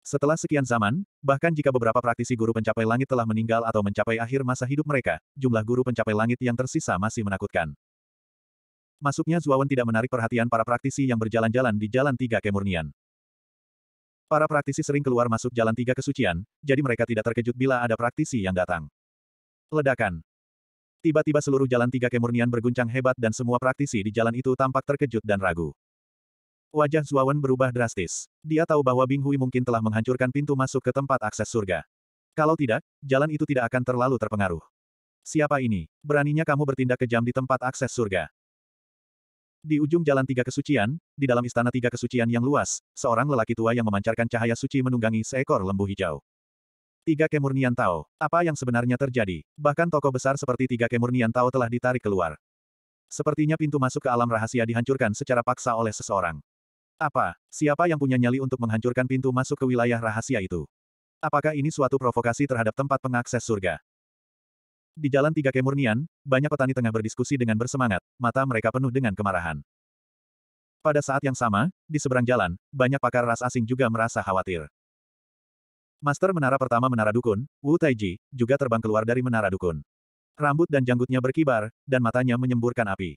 Setelah sekian zaman, bahkan jika beberapa praktisi guru pencapai langit telah meninggal atau mencapai akhir masa hidup mereka, jumlah guru pencapai langit yang tersisa masih menakutkan. Masuknya Zuawan tidak menarik perhatian para praktisi yang berjalan-jalan di jalan tiga kemurnian. Para praktisi sering keluar masuk jalan tiga kesucian, jadi mereka tidak terkejut bila ada praktisi yang datang. Ledakan. Tiba-tiba seluruh jalan tiga kemurnian berguncang hebat dan semua praktisi di jalan itu tampak terkejut dan ragu. Wajah Zuawan berubah drastis. Dia tahu bahwa Bing Hui mungkin telah menghancurkan pintu masuk ke tempat akses surga. Kalau tidak, jalan itu tidak akan terlalu terpengaruh. Siapa ini? Beraninya kamu bertindak kejam di tempat akses surga. Di ujung jalan tiga kesucian, di dalam istana tiga kesucian yang luas, seorang lelaki tua yang memancarkan cahaya suci menunggangi seekor lembu hijau. Tiga kemurnian tahu Apa yang sebenarnya terjadi? Bahkan toko besar seperti tiga kemurnian tahu telah ditarik keluar. Sepertinya pintu masuk ke alam rahasia dihancurkan secara paksa oleh seseorang. Apa? Siapa yang punya nyali untuk menghancurkan pintu masuk ke wilayah rahasia itu? Apakah ini suatu provokasi terhadap tempat pengakses surga? Di Jalan Tiga Kemurnian, banyak petani tengah berdiskusi dengan bersemangat, mata mereka penuh dengan kemarahan. Pada saat yang sama, di seberang jalan, banyak pakar ras asing juga merasa khawatir. Master menara pertama Menara Dukun, Wu Taiji, juga terbang keluar dari Menara Dukun. Rambut dan janggutnya berkibar, dan matanya menyemburkan api.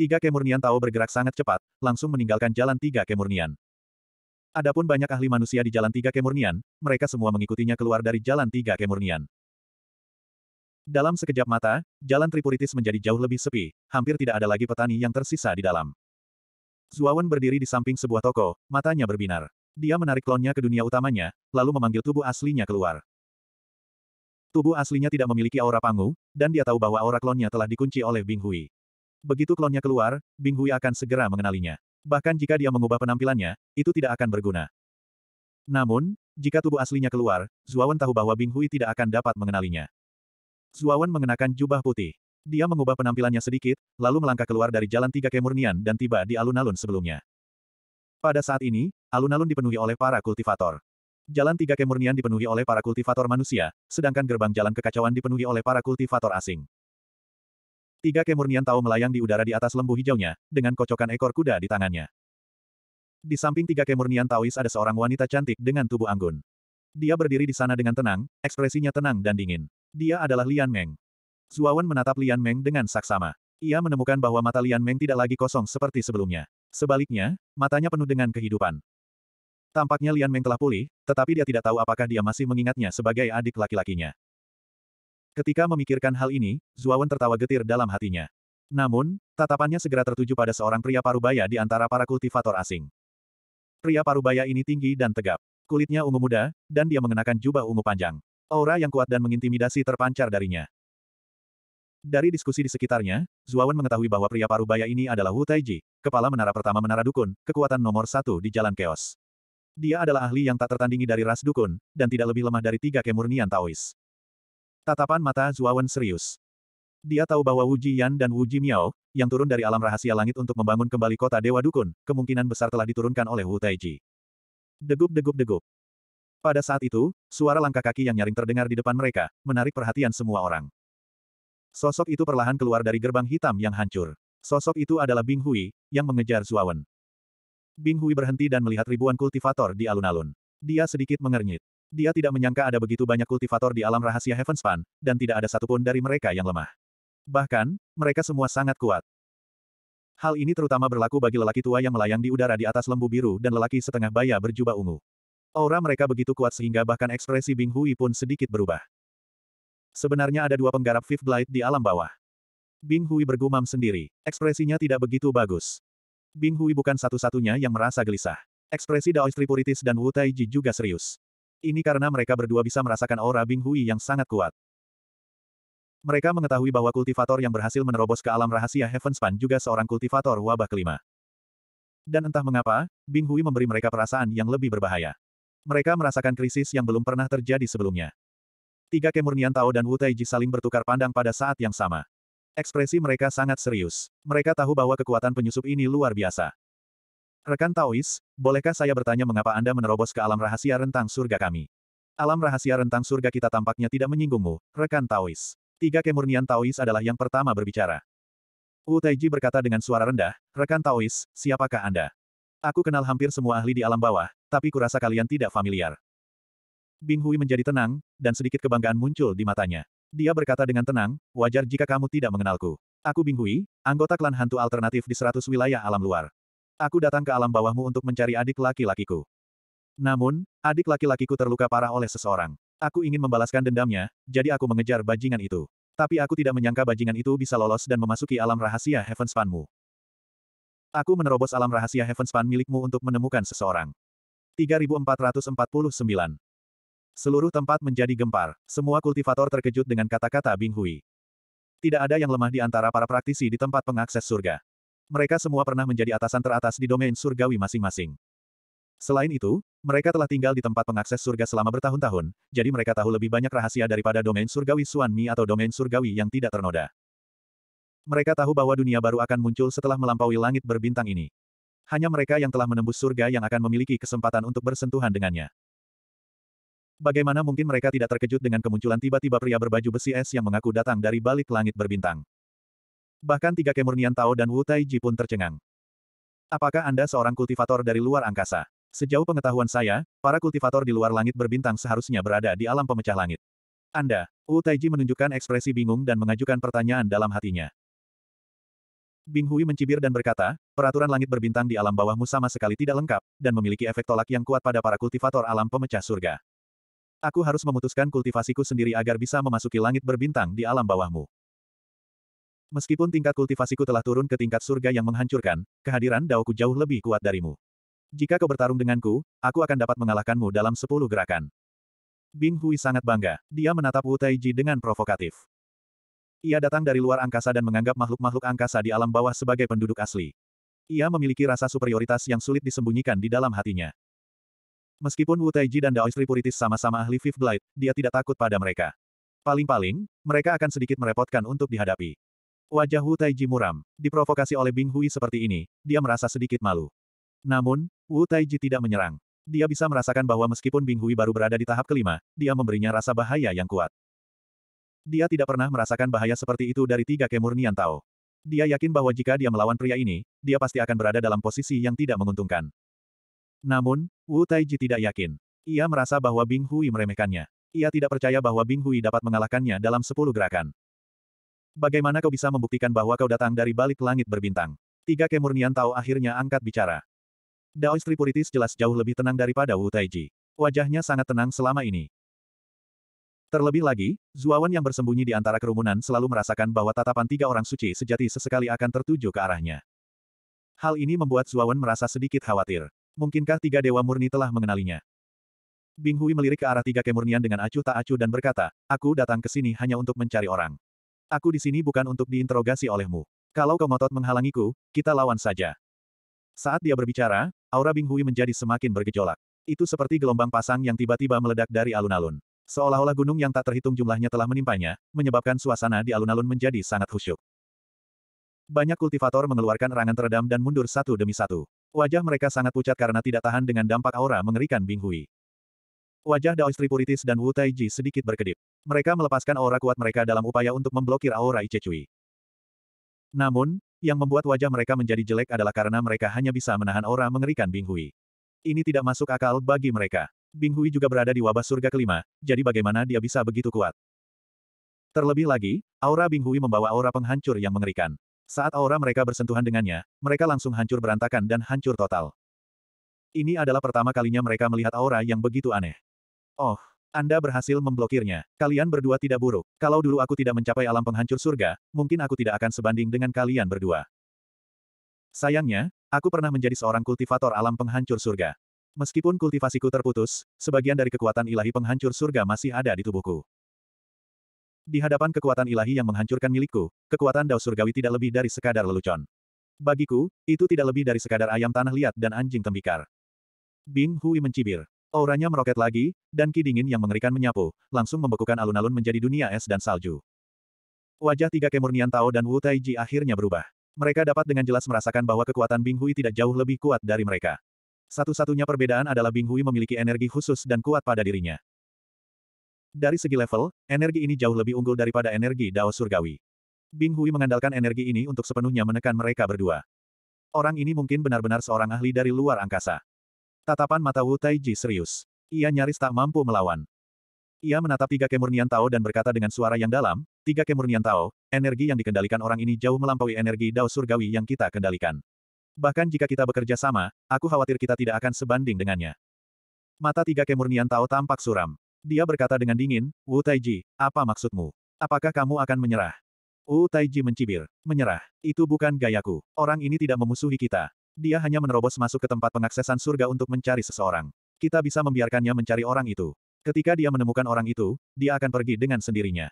Tiga kemurnian tahu bergerak sangat cepat, langsung meninggalkan jalan tiga kemurnian. Adapun banyak ahli manusia di jalan tiga kemurnian, mereka semua mengikutinya keluar dari jalan tiga kemurnian. Dalam sekejap mata, jalan Tripuritis menjadi jauh lebih sepi, hampir tidak ada lagi petani yang tersisa di dalam. Zuawan berdiri di samping sebuah toko, matanya berbinar. Dia menarik klonnya ke dunia utamanya, lalu memanggil tubuh aslinya keluar. Tubuh aslinya tidak memiliki aura pangu, dan dia tahu bahwa aura klonnya telah dikunci oleh Bing Hui. Begitu klonnya keluar, Bing Hui akan segera mengenalinya. Bahkan jika dia mengubah penampilannya, itu tidak akan berguna. Namun, jika tubuh aslinya keluar, Zuawan tahu bahwa Bing Hui tidak akan dapat mengenalinya. Zuawan mengenakan jubah putih. Dia mengubah penampilannya sedikit, lalu melangkah keluar dari jalan tiga kemurnian dan tiba di alun-alun sebelumnya. Pada saat ini, alun-alun dipenuhi oleh para kultivator. Jalan tiga kemurnian dipenuhi oleh para kultivator manusia, sedangkan gerbang jalan kekacauan dipenuhi oleh para kultivator asing. Tiga kemurnian tahu melayang di udara di atas lembu hijaunya, dengan kocokan ekor kuda di tangannya. Di samping tiga kemurnian Taois ada seorang wanita cantik dengan tubuh anggun. Dia berdiri di sana dengan tenang, ekspresinya tenang dan dingin. Dia adalah Lian Meng. Zuawan menatap Lian Meng dengan saksama. Ia menemukan bahwa mata Lian Meng tidak lagi kosong seperti sebelumnya. Sebaliknya, matanya penuh dengan kehidupan. Tampaknya Lian Meng telah pulih, tetapi dia tidak tahu apakah dia masih mengingatnya sebagai adik laki-lakinya. Ketika memikirkan hal ini, Zuawan tertawa getir dalam hatinya. Namun, tatapannya segera tertuju pada seorang pria parubaya di antara para kultivator asing. Pria parubaya ini tinggi dan tegap. Kulitnya ungu muda, dan dia mengenakan jubah ungu panjang. Aura yang kuat dan mengintimidasi terpancar darinya. Dari diskusi di sekitarnya, Zuawan mengetahui bahwa pria paruh baya ini adalah Wu Taiji, kepala menara pertama menara dukun, kekuatan nomor satu di jalan keos. Dia adalah ahli yang tak tertandingi dari ras dukun, dan tidak lebih lemah dari tiga kemurnian Taois. Tatapan mata Zuawan serius. Dia tahu bahwa Wu Jian dan Wu Jimiao, yang turun dari alam rahasia langit untuk membangun kembali kota Dewa Dukun, kemungkinan besar telah diturunkan oleh Wu Taiji. Degup-degup-degup. Pada saat itu, suara langkah kaki yang nyaring terdengar di depan mereka, menarik perhatian semua orang. Sosok itu perlahan keluar dari gerbang hitam yang hancur. Sosok itu adalah Bing Hui, yang mengejar Zuawan. Bing Hui berhenti dan melihat ribuan kultivator di alun-alun. Dia sedikit mengernyit. Dia tidak menyangka ada begitu banyak kultivator di alam rahasia Heavenspan, dan tidak ada satupun dari mereka yang lemah. Bahkan, mereka semua sangat kuat. Hal ini terutama berlaku bagi lelaki tua yang melayang di udara di atas lembu biru dan lelaki setengah baya berjubah ungu. Aura mereka begitu kuat sehingga bahkan ekspresi Bing Hui pun sedikit berubah. Sebenarnya ada dua penggarap Fifth Blight di alam bawah. Bing Hui bergumam sendiri. Ekspresinya tidak begitu bagus. Bing Hui bukan satu-satunya yang merasa gelisah. Ekspresi Daoist Tripuritis dan Wu Taiji juga serius. Ini karena mereka berdua bisa merasakan aura Bing Hui yang sangat kuat. Mereka mengetahui bahwa kultivator yang berhasil menerobos ke alam rahasia Heavenspan juga seorang kultivator wabah kelima. Dan entah mengapa, Bing Hui memberi mereka perasaan yang lebih berbahaya. Mereka merasakan krisis yang belum pernah terjadi sebelumnya. Tiga kemurnian Tao dan Wu Taiji saling bertukar pandang pada saat yang sama. Ekspresi mereka sangat serius. Mereka tahu bahwa kekuatan penyusup ini luar biasa. Rekan Taois, bolehkah saya bertanya mengapa Anda menerobos ke alam rahasia rentang surga kami? Alam rahasia rentang surga kita tampaknya tidak menyinggungmu, rekan Taois. Tiga kemurnian Taois adalah yang pertama berbicara. Wu Taiji berkata dengan suara rendah, Rekan Taois, siapakah Anda? Aku kenal hampir semua ahli di alam bawah, tapi kurasa kalian tidak familiar. Bing Hui menjadi tenang, dan sedikit kebanggaan muncul di matanya. Dia berkata dengan tenang, wajar jika kamu tidak mengenalku. Aku Bing Hui, anggota klan hantu alternatif di seratus wilayah alam luar. Aku datang ke alam bawahmu untuk mencari adik laki-lakiku. Namun, adik laki-lakiku terluka parah oleh seseorang. Aku ingin membalaskan dendamnya, jadi aku mengejar bajingan itu. Tapi aku tidak menyangka bajingan itu bisa lolos dan memasuki alam rahasia Heavenspanmu. Aku menerobos alam rahasia Heavenspan milikmu untuk menemukan seseorang. 3449. Seluruh tempat menjadi gempar, semua kultivator terkejut dengan kata-kata Bing Hui. Tidak ada yang lemah di antara para praktisi di tempat pengakses surga. Mereka semua pernah menjadi atasan teratas di domain surgawi masing-masing. Selain itu, mereka telah tinggal di tempat pengakses surga selama bertahun-tahun, jadi mereka tahu lebih banyak rahasia daripada domain surgawi Suan Mi atau domain surgawi yang tidak ternoda. Mereka tahu bahwa dunia baru akan muncul setelah melampaui langit berbintang ini. Hanya mereka yang telah menembus surga yang akan memiliki kesempatan untuk bersentuhan dengannya. Bagaimana mungkin mereka tidak terkejut dengan kemunculan tiba-tiba pria berbaju besi es yang mengaku datang dari balik langit berbintang? Bahkan tiga kemurnian Tao dan Wu Taiji pun tercengang. Apakah Anda seorang kultivator dari luar angkasa? Sejauh pengetahuan saya, para kultivator di luar langit berbintang seharusnya berada di alam pemecah langit. Anda, Wu Taiji menunjukkan ekspresi bingung dan mengajukan pertanyaan dalam hatinya. Bing Hui mencibir dan berkata, peraturan langit berbintang di alam bawahmu sama sekali tidak lengkap, dan memiliki efek tolak yang kuat pada para kultivator alam pemecah surga. Aku harus memutuskan kultivasiku sendiri agar bisa memasuki langit berbintang di alam bawahmu. Meskipun tingkat kultivasiku telah turun ke tingkat surga yang menghancurkan, kehadiran daoku jauh lebih kuat darimu. Jika kau bertarung denganku, aku akan dapat mengalahkanmu dalam sepuluh gerakan. Bing Hui sangat bangga. Dia menatap Wu Taiji dengan provokatif. Ia datang dari luar angkasa dan menganggap makhluk-makhluk angkasa di alam bawah sebagai penduduk asli. Ia memiliki rasa superioritas yang sulit disembunyikan di dalam hatinya. Meskipun Wu Taiji dan Dao Puritis sama-sama ahli Fifth Blade, dia tidak takut pada mereka. Paling-paling, mereka akan sedikit merepotkan untuk dihadapi. Wajah Wu Taiji muram. Diprovokasi oleh Bing Hui seperti ini, dia merasa sedikit malu. Namun, Wu Taiji tidak menyerang. Dia bisa merasakan bahwa meskipun Bing Hui baru berada di tahap kelima, dia memberinya rasa bahaya yang kuat. Dia tidak pernah merasakan bahaya seperti itu dari tiga kemurnian Tao. Dia yakin bahwa jika dia melawan pria ini, dia pasti akan berada dalam posisi yang tidak menguntungkan. Namun, Wu Taiji tidak yakin. Ia merasa bahwa Bing Hui meremehkannya. Ia tidak percaya bahwa Bing Hui dapat mengalahkannya dalam sepuluh gerakan. Bagaimana kau bisa membuktikan bahwa kau datang dari balik langit berbintang? Tiga kemurnian Tao akhirnya angkat bicara. Daoist Puritis jelas jauh lebih tenang daripada Wu Taiji. Wajahnya sangat tenang selama ini. Terlebih lagi, Zuawan yang bersembunyi di antara kerumunan selalu merasakan bahwa tatapan tiga orang suci sejati sesekali akan tertuju ke arahnya. Hal ini membuat Zuawan merasa sedikit khawatir. Mungkinkah tiga dewa murni telah mengenalinya? Bing Hui melirik ke arah tiga kemurnian dengan acuh tak acuh dan berkata, Aku datang ke sini hanya untuk mencari orang. Aku di sini bukan untuk diinterogasi olehmu. Kalau kau ngotot menghalangiku, kita lawan saja. Saat dia berbicara, aura Bing Hui menjadi semakin bergejolak. Itu seperti gelombang pasang yang tiba-tiba meledak dari alun-alun. Seolah-olah gunung yang tak terhitung jumlahnya telah menimpanya, menyebabkan suasana di alun-alun menjadi sangat khusyuk. Banyak kultivator mengeluarkan rangan teredam dan mundur satu demi satu. Wajah mereka sangat pucat karena tidak tahan dengan dampak aura mengerikan Bing Hui. Wajah Daoistri Puritis dan Wu Taiji sedikit berkedip. Mereka melepaskan aura kuat mereka dalam upaya untuk memblokir aura Ice Cui. Namun, yang membuat wajah mereka menjadi jelek adalah karena mereka hanya bisa menahan aura mengerikan Bing Hui. Ini tidak masuk akal bagi mereka. Bing Hui juga berada di wabah surga kelima, jadi bagaimana dia bisa begitu kuat? Terlebih lagi, aura Bing Hui membawa aura penghancur yang mengerikan. Saat aura mereka bersentuhan dengannya, mereka langsung hancur berantakan dan hancur total. Ini adalah pertama kalinya mereka melihat aura yang begitu aneh. Oh, Anda berhasil memblokirnya. Kalian berdua tidak buruk. Kalau dulu aku tidak mencapai alam penghancur surga, mungkin aku tidak akan sebanding dengan kalian berdua. Sayangnya, aku pernah menjadi seorang kultivator alam penghancur surga. Meskipun kultivasiku terputus, sebagian dari kekuatan ilahi penghancur surga masih ada di tubuhku. Di hadapan kekuatan ilahi yang menghancurkan milikku, kekuatan dao surgawi tidak lebih dari sekadar lelucon. Bagiku, itu tidak lebih dari sekadar ayam tanah liat dan anjing tembikar. Bing Hui mencibir. Auranya meroket lagi, dan ki dingin yang mengerikan menyapu, langsung membekukan alun-alun menjadi dunia es dan salju. Wajah tiga kemurnian Tao dan Wu Taiji akhirnya berubah. Mereka dapat dengan jelas merasakan bahwa kekuatan Bing Hui tidak jauh lebih kuat dari mereka. Satu-satunya perbedaan adalah Bing Hui memiliki energi khusus dan kuat pada dirinya. Dari segi level, energi ini jauh lebih unggul daripada energi Dao Surgawi. Bing Hui mengandalkan energi ini untuk sepenuhnya menekan mereka berdua. Orang ini mungkin benar-benar seorang ahli dari luar angkasa. Tatapan mata Wu Taiji serius. Ia nyaris tak mampu melawan. Ia menatap tiga kemurnian Tao dan berkata dengan suara yang dalam, tiga kemurnian Tao, energi yang dikendalikan orang ini jauh melampaui energi Dao Surgawi yang kita kendalikan. Bahkan jika kita bekerja sama, aku khawatir kita tidak akan sebanding dengannya. Mata tiga kemurnian Tao tampak suram. Dia berkata dengan dingin, Wu Taiji, apa maksudmu? Apakah kamu akan menyerah? Wu Taiji mencibir. Menyerah. Itu bukan gayaku. Orang ini tidak memusuhi kita. Dia hanya menerobos masuk ke tempat pengaksesan surga untuk mencari seseorang. Kita bisa membiarkannya mencari orang itu. Ketika dia menemukan orang itu, dia akan pergi dengan sendirinya.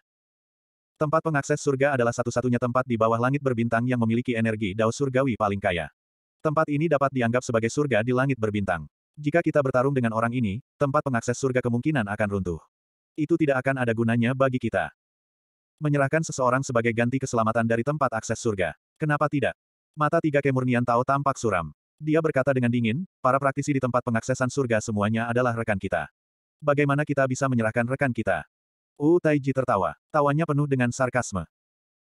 Tempat pengakses surga adalah satu-satunya tempat di bawah langit berbintang yang memiliki energi dao surgawi paling kaya. Tempat ini dapat dianggap sebagai surga di langit berbintang. Jika kita bertarung dengan orang ini, tempat pengakses surga kemungkinan akan runtuh. Itu tidak akan ada gunanya bagi kita. Menyerahkan seseorang sebagai ganti keselamatan dari tempat akses surga. Kenapa tidak? Mata tiga kemurnian tahu tampak suram. Dia berkata dengan dingin, para praktisi di tempat pengaksesan surga semuanya adalah rekan kita. Bagaimana kita bisa menyerahkan rekan kita? Wu Taiji tertawa. Tawanya penuh dengan sarkasme.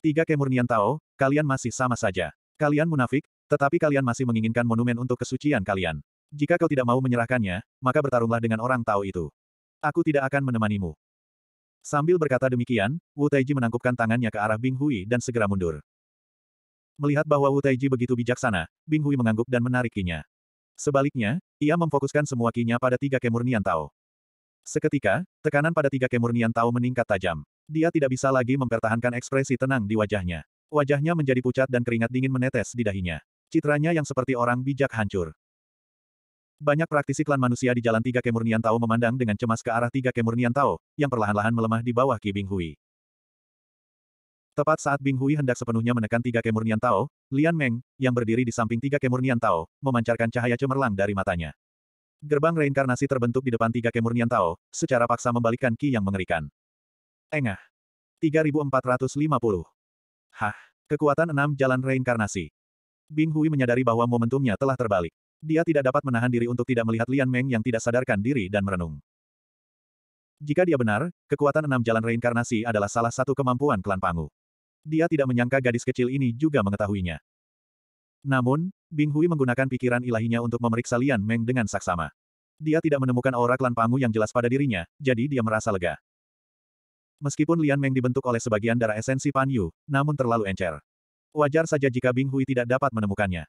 Tiga kemurnian tahu, kalian masih sama saja. Kalian munafik, tetapi kalian masih menginginkan monumen untuk kesucian kalian. Jika kau tidak mau menyerahkannya, maka bertarunglah dengan orang Tao itu. Aku tidak akan menemanimu. Sambil berkata demikian, Wu Taiji menangkupkan tangannya ke arah Bing Hui dan segera mundur. Melihat bahwa Wu Taiji begitu bijaksana, Bing Hui mengangguk dan menarik kinya. Sebaliknya, ia memfokuskan semua kinya pada tiga kemurnian Tao. Seketika, tekanan pada tiga kemurnian Tao meningkat tajam. Dia tidak bisa lagi mempertahankan ekspresi tenang di wajahnya. Wajahnya menjadi pucat dan keringat dingin menetes di dahinya. Citranya yang seperti orang bijak hancur. Banyak praktisi klan manusia di Jalan Tiga Kemurnian Tao memandang dengan cemas ke arah Tiga Kemurnian Tao, yang perlahan-lahan melemah di bawah Ki Bing Hui. Tepat saat Bing Hui hendak sepenuhnya menekan Tiga Kemurnian Tao, Lian Meng, yang berdiri di samping Tiga Kemurnian Tao, memancarkan cahaya cemerlang dari matanya. Gerbang reinkarnasi terbentuk di depan Tiga Kemurnian Tao, secara paksa membalikkan Ki yang mengerikan. Engah. 3450. Hah. Kekuatan enam Jalan Reinkarnasi. Bing Hui menyadari bahwa momentumnya telah terbalik. Dia tidak dapat menahan diri untuk tidak melihat Lian Meng yang tidak sadarkan diri dan merenung. Jika dia benar, kekuatan enam jalan reinkarnasi adalah salah satu kemampuan klan Pangu. Dia tidak menyangka gadis kecil ini juga mengetahuinya. Namun, Bing Hui menggunakan pikiran ilahinya untuk memeriksa Lian Meng dengan saksama. Dia tidak menemukan aura klan Pangu yang jelas pada dirinya, jadi dia merasa lega. Meskipun Lian Meng dibentuk oleh sebagian darah esensi Pan Yu, namun terlalu encer. Wajar saja jika Bing Hui tidak dapat menemukannya.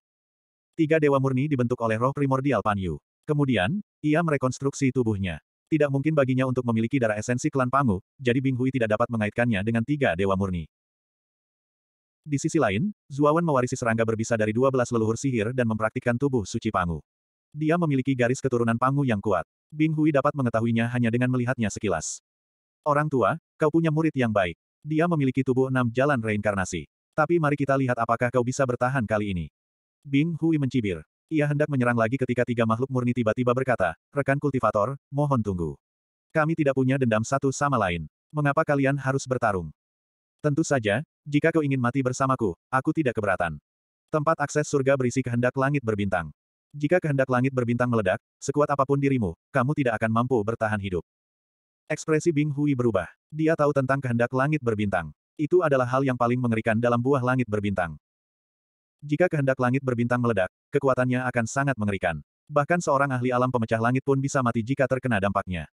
Tiga dewa murni dibentuk oleh roh primordial Pan Yu. Kemudian, ia merekonstruksi tubuhnya. Tidak mungkin baginya untuk memiliki darah esensi klan Pangu, jadi Bing Hui tidak dapat mengaitkannya dengan tiga dewa murni. Di sisi lain, Zuawan mewarisi serangga berbisa dari dua belas leluhur sihir dan mempraktikkan tubuh suci Pangu. Dia memiliki garis keturunan Pangu yang kuat. Bing Hui dapat mengetahuinya hanya dengan melihatnya sekilas. Orang tua, kau punya murid yang baik. Dia memiliki tubuh enam jalan reinkarnasi. Tapi mari kita lihat apakah kau bisa bertahan kali ini. Bing Hui mencibir. Ia hendak menyerang lagi ketika tiga makhluk murni tiba-tiba berkata, rekan kultivator, mohon tunggu. Kami tidak punya dendam satu sama lain. Mengapa kalian harus bertarung? Tentu saja, jika kau ingin mati bersamaku, aku tidak keberatan. Tempat akses surga berisi kehendak langit berbintang. Jika kehendak langit berbintang meledak, sekuat apapun dirimu, kamu tidak akan mampu bertahan hidup. Ekspresi Bing Hui berubah. Dia tahu tentang kehendak langit berbintang. Itu adalah hal yang paling mengerikan dalam buah langit berbintang. Jika kehendak langit berbintang meledak, kekuatannya akan sangat mengerikan. Bahkan seorang ahli alam pemecah langit pun bisa mati jika terkena dampaknya.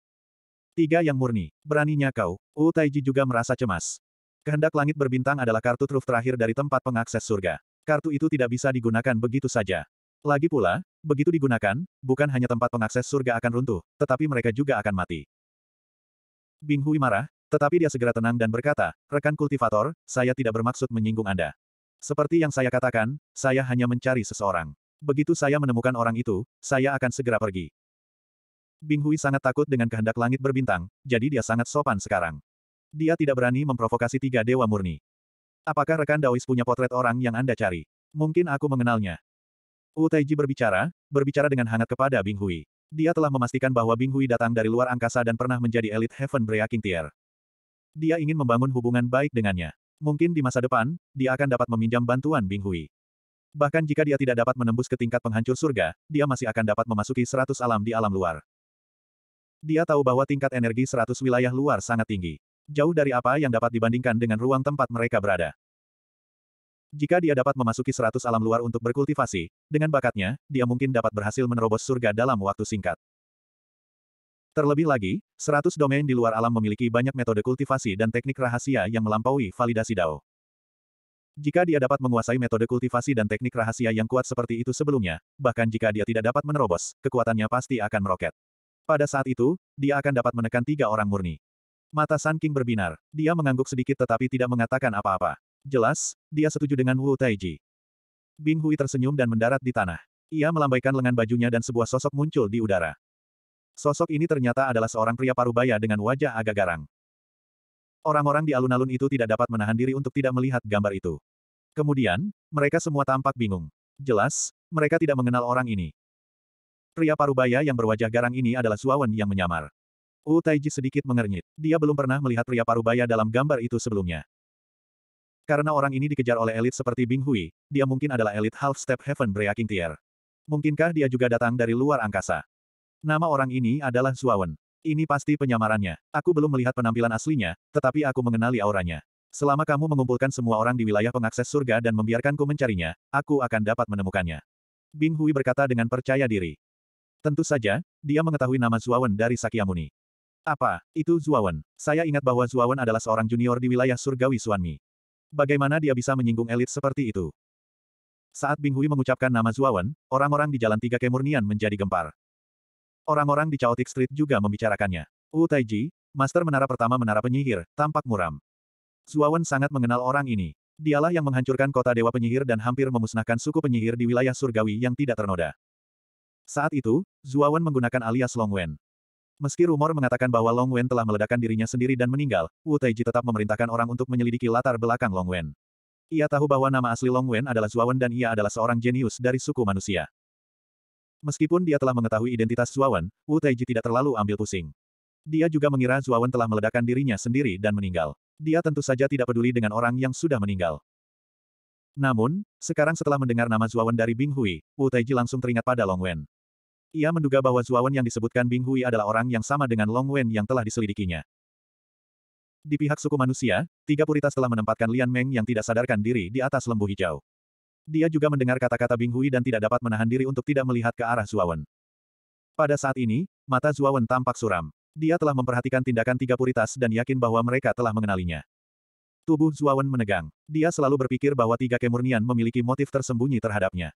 Tiga yang murni, beraninya kau, Wu Taiji juga merasa cemas. Kehendak langit berbintang adalah kartu truf terakhir dari tempat pengakses surga. Kartu itu tidak bisa digunakan begitu saja. Lagi pula, begitu digunakan, bukan hanya tempat pengakses surga akan runtuh, tetapi mereka juga akan mati. Bing Hui marah, tetapi dia segera tenang dan berkata, rekan kultivator, saya tidak bermaksud menyinggung Anda. Seperti yang saya katakan, saya hanya mencari seseorang. Begitu saya menemukan orang itu, saya akan segera pergi. Bing Hui sangat takut dengan kehendak langit berbintang, jadi dia sangat sopan sekarang. Dia tidak berani memprovokasi tiga dewa murni. Apakah rekan Daois punya potret orang yang Anda cari? Mungkin aku mengenalnya. Wu Taiji berbicara, berbicara dengan hangat kepada Bing Hui. Dia telah memastikan bahwa Bing Hui datang dari luar angkasa dan pernah menjadi elit Heaven Breaking Tier. Dia ingin membangun hubungan baik dengannya. Mungkin di masa depan, dia akan dapat meminjam bantuan Bing Hui. Bahkan jika dia tidak dapat menembus ke tingkat penghancur surga, dia masih akan dapat memasuki seratus alam di alam luar. Dia tahu bahwa tingkat energi seratus wilayah luar sangat tinggi. Jauh dari apa yang dapat dibandingkan dengan ruang tempat mereka berada. Jika dia dapat memasuki seratus alam luar untuk berkultivasi, dengan bakatnya, dia mungkin dapat berhasil menerobos surga dalam waktu singkat. Terlebih lagi, 100 domain di luar alam memiliki banyak metode kultivasi dan teknik rahasia yang melampaui validasi DAO. Jika dia dapat menguasai metode kultivasi dan teknik rahasia yang kuat seperti itu sebelumnya, bahkan jika dia tidak dapat menerobos, kekuatannya pasti akan meroket. Pada saat itu, dia akan dapat menekan tiga orang murni. Mata San King berbinar. Dia mengangguk sedikit tetapi tidak mengatakan apa-apa. Jelas, dia setuju dengan Wu Taiji. Bing Hui tersenyum dan mendarat di tanah. Ia melambaikan lengan bajunya dan sebuah sosok muncul di udara. Sosok ini ternyata adalah seorang pria parubaya dengan wajah agak garang. Orang-orang di alun-alun itu tidak dapat menahan diri untuk tidak melihat gambar itu. Kemudian, mereka semua tampak bingung. Jelas, mereka tidak mengenal orang ini. Pria parubaya yang berwajah garang ini adalah Suawan yang menyamar. U Taiji sedikit mengernyit. Dia belum pernah melihat pria parubaya dalam gambar itu sebelumnya. Karena orang ini dikejar oleh elit seperti Bing Hui, dia mungkin adalah elit half-step heaven breaking tier. Mungkinkah dia juga datang dari luar angkasa? Nama orang ini adalah Suawen. Ini pasti penyamarannya. Aku belum melihat penampilan aslinya, tetapi aku mengenali auranya. Selama kamu mengumpulkan semua orang di wilayah pengakses surga dan membiarkanku mencarinya, aku akan dapat menemukannya. Bing Hui berkata dengan percaya diri. Tentu saja, dia mengetahui nama Zuawan dari Sakyamuni. Apa, itu Zuawan? Saya ingat bahwa Zuawan adalah seorang junior di wilayah surgawi Suanmi. Bagaimana dia bisa menyinggung elit seperti itu? Saat Bing Hui mengucapkan nama Zuawan, orang-orang di Jalan Tiga Kemurnian menjadi gempar. Orang-orang di Chaotic Street juga membicarakannya. Wu Taiji, master menara pertama menara penyihir, tampak muram. Zuawan sangat mengenal orang ini. Dialah yang menghancurkan kota dewa penyihir dan hampir memusnahkan suku penyihir di wilayah surgawi yang tidak ternoda. Saat itu, Zuawan menggunakan alias Long Wen. Meski rumor mengatakan bahwa Long Wen telah meledakkan dirinya sendiri dan meninggal, Wu Taiji tetap memerintahkan orang untuk menyelidiki latar belakang Long Wen. Ia tahu bahwa nama asli Long Wen adalah Zuawan dan ia adalah seorang jenius dari suku manusia. Meskipun dia telah mengetahui identitas Zuawan, Wu Taiji tidak terlalu ambil pusing. Dia juga mengira Zuawan telah meledakkan dirinya sendiri dan meninggal. Dia tentu saja tidak peduli dengan orang yang sudah meninggal. Namun, sekarang setelah mendengar nama Zuawan dari Bing Hui, Wu Taiji langsung teringat pada Long Wen. Ia menduga bahwa Zuawan yang disebutkan Bing Hui adalah orang yang sama dengan Long Wen yang telah diselidikinya. Di pihak suku manusia, tiga puritas telah menempatkan Lian Meng yang tidak sadarkan diri di atas lembu hijau. Dia juga mendengar kata-kata Bing Hui dan tidak dapat menahan diri untuk tidak melihat ke arah Zuawan. Pada saat ini, mata Zuawan tampak suram. Dia telah memperhatikan tindakan tiga puritas dan yakin bahwa mereka telah mengenalinya. Tubuh Zuawan menegang. Dia selalu berpikir bahwa tiga kemurnian memiliki motif tersembunyi terhadapnya.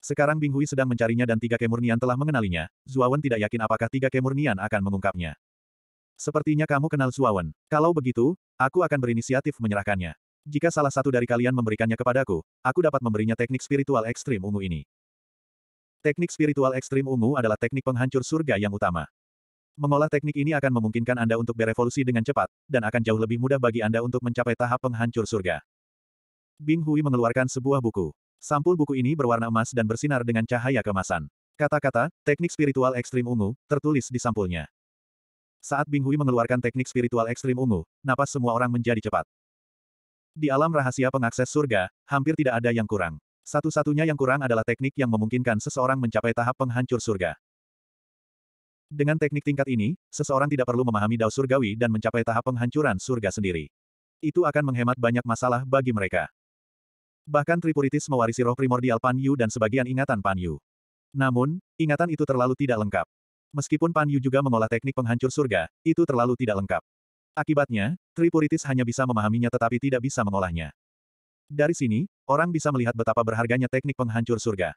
Sekarang Bing Hui sedang mencarinya dan tiga kemurnian telah mengenalinya. Zuawan tidak yakin apakah tiga kemurnian akan mengungkapnya. Sepertinya kamu kenal Zuawan. Kalau begitu, aku akan berinisiatif menyerahkannya. Jika salah satu dari kalian memberikannya kepadaku, aku dapat memberinya teknik spiritual ekstrim ungu ini. Teknik spiritual ekstrim ungu adalah teknik penghancur surga yang utama. Mengolah teknik ini akan memungkinkan Anda untuk berevolusi dengan cepat, dan akan jauh lebih mudah bagi Anda untuk mencapai tahap penghancur surga. Bing Hui mengeluarkan sebuah buku. Sampul buku ini berwarna emas dan bersinar dengan cahaya kemasan. Kata-kata, teknik spiritual ekstrim ungu, tertulis di sampulnya. Saat Bing Hui mengeluarkan teknik spiritual ekstrim ungu, napas semua orang menjadi cepat. Di alam rahasia pengakses surga, hampir tidak ada yang kurang. Satu-satunya yang kurang adalah teknik yang memungkinkan seseorang mencapai tahap penghancur surga. Dengan teknik tingkat ini, seseorang tidak perlu memahami dao surgawi dan mencapai tahap penghancuran surga sendiri. Itu akan menghemat banyak masalah bagi mereka. Bahkan Tripuritis mewarisi roh primordial Pan Yu dan sebagian ingatan Pan Yu. Namun, ingatan itu terlalu tidak lengkap. Meskipun Pan Yu juga mengolah teknik penghancur surga, itu terlalu tidak lengkap. Akibatnya, Tripuritis hanya bisa memahaminya tetapi tidak bisa mengolahnya. Dari sini, orang bisa melihat betapa berharganya teknik penghancur surga.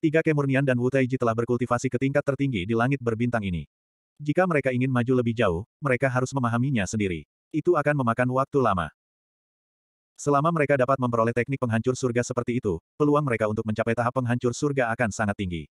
Tiga kemurnian dan Wutaiji telah berkultivasi ke tingkat tertinggi di langit berbintang ini. Jika mereka ingin maju lebih jauh, mereka harus memahaminya sendiri. Itu akan memakan waktu lama. Selama mereka dapat memperoleh teknik penghancur surga seperti itu, peluang mereka untuk mencapai tahap penghancur surga akan sangat tinggi.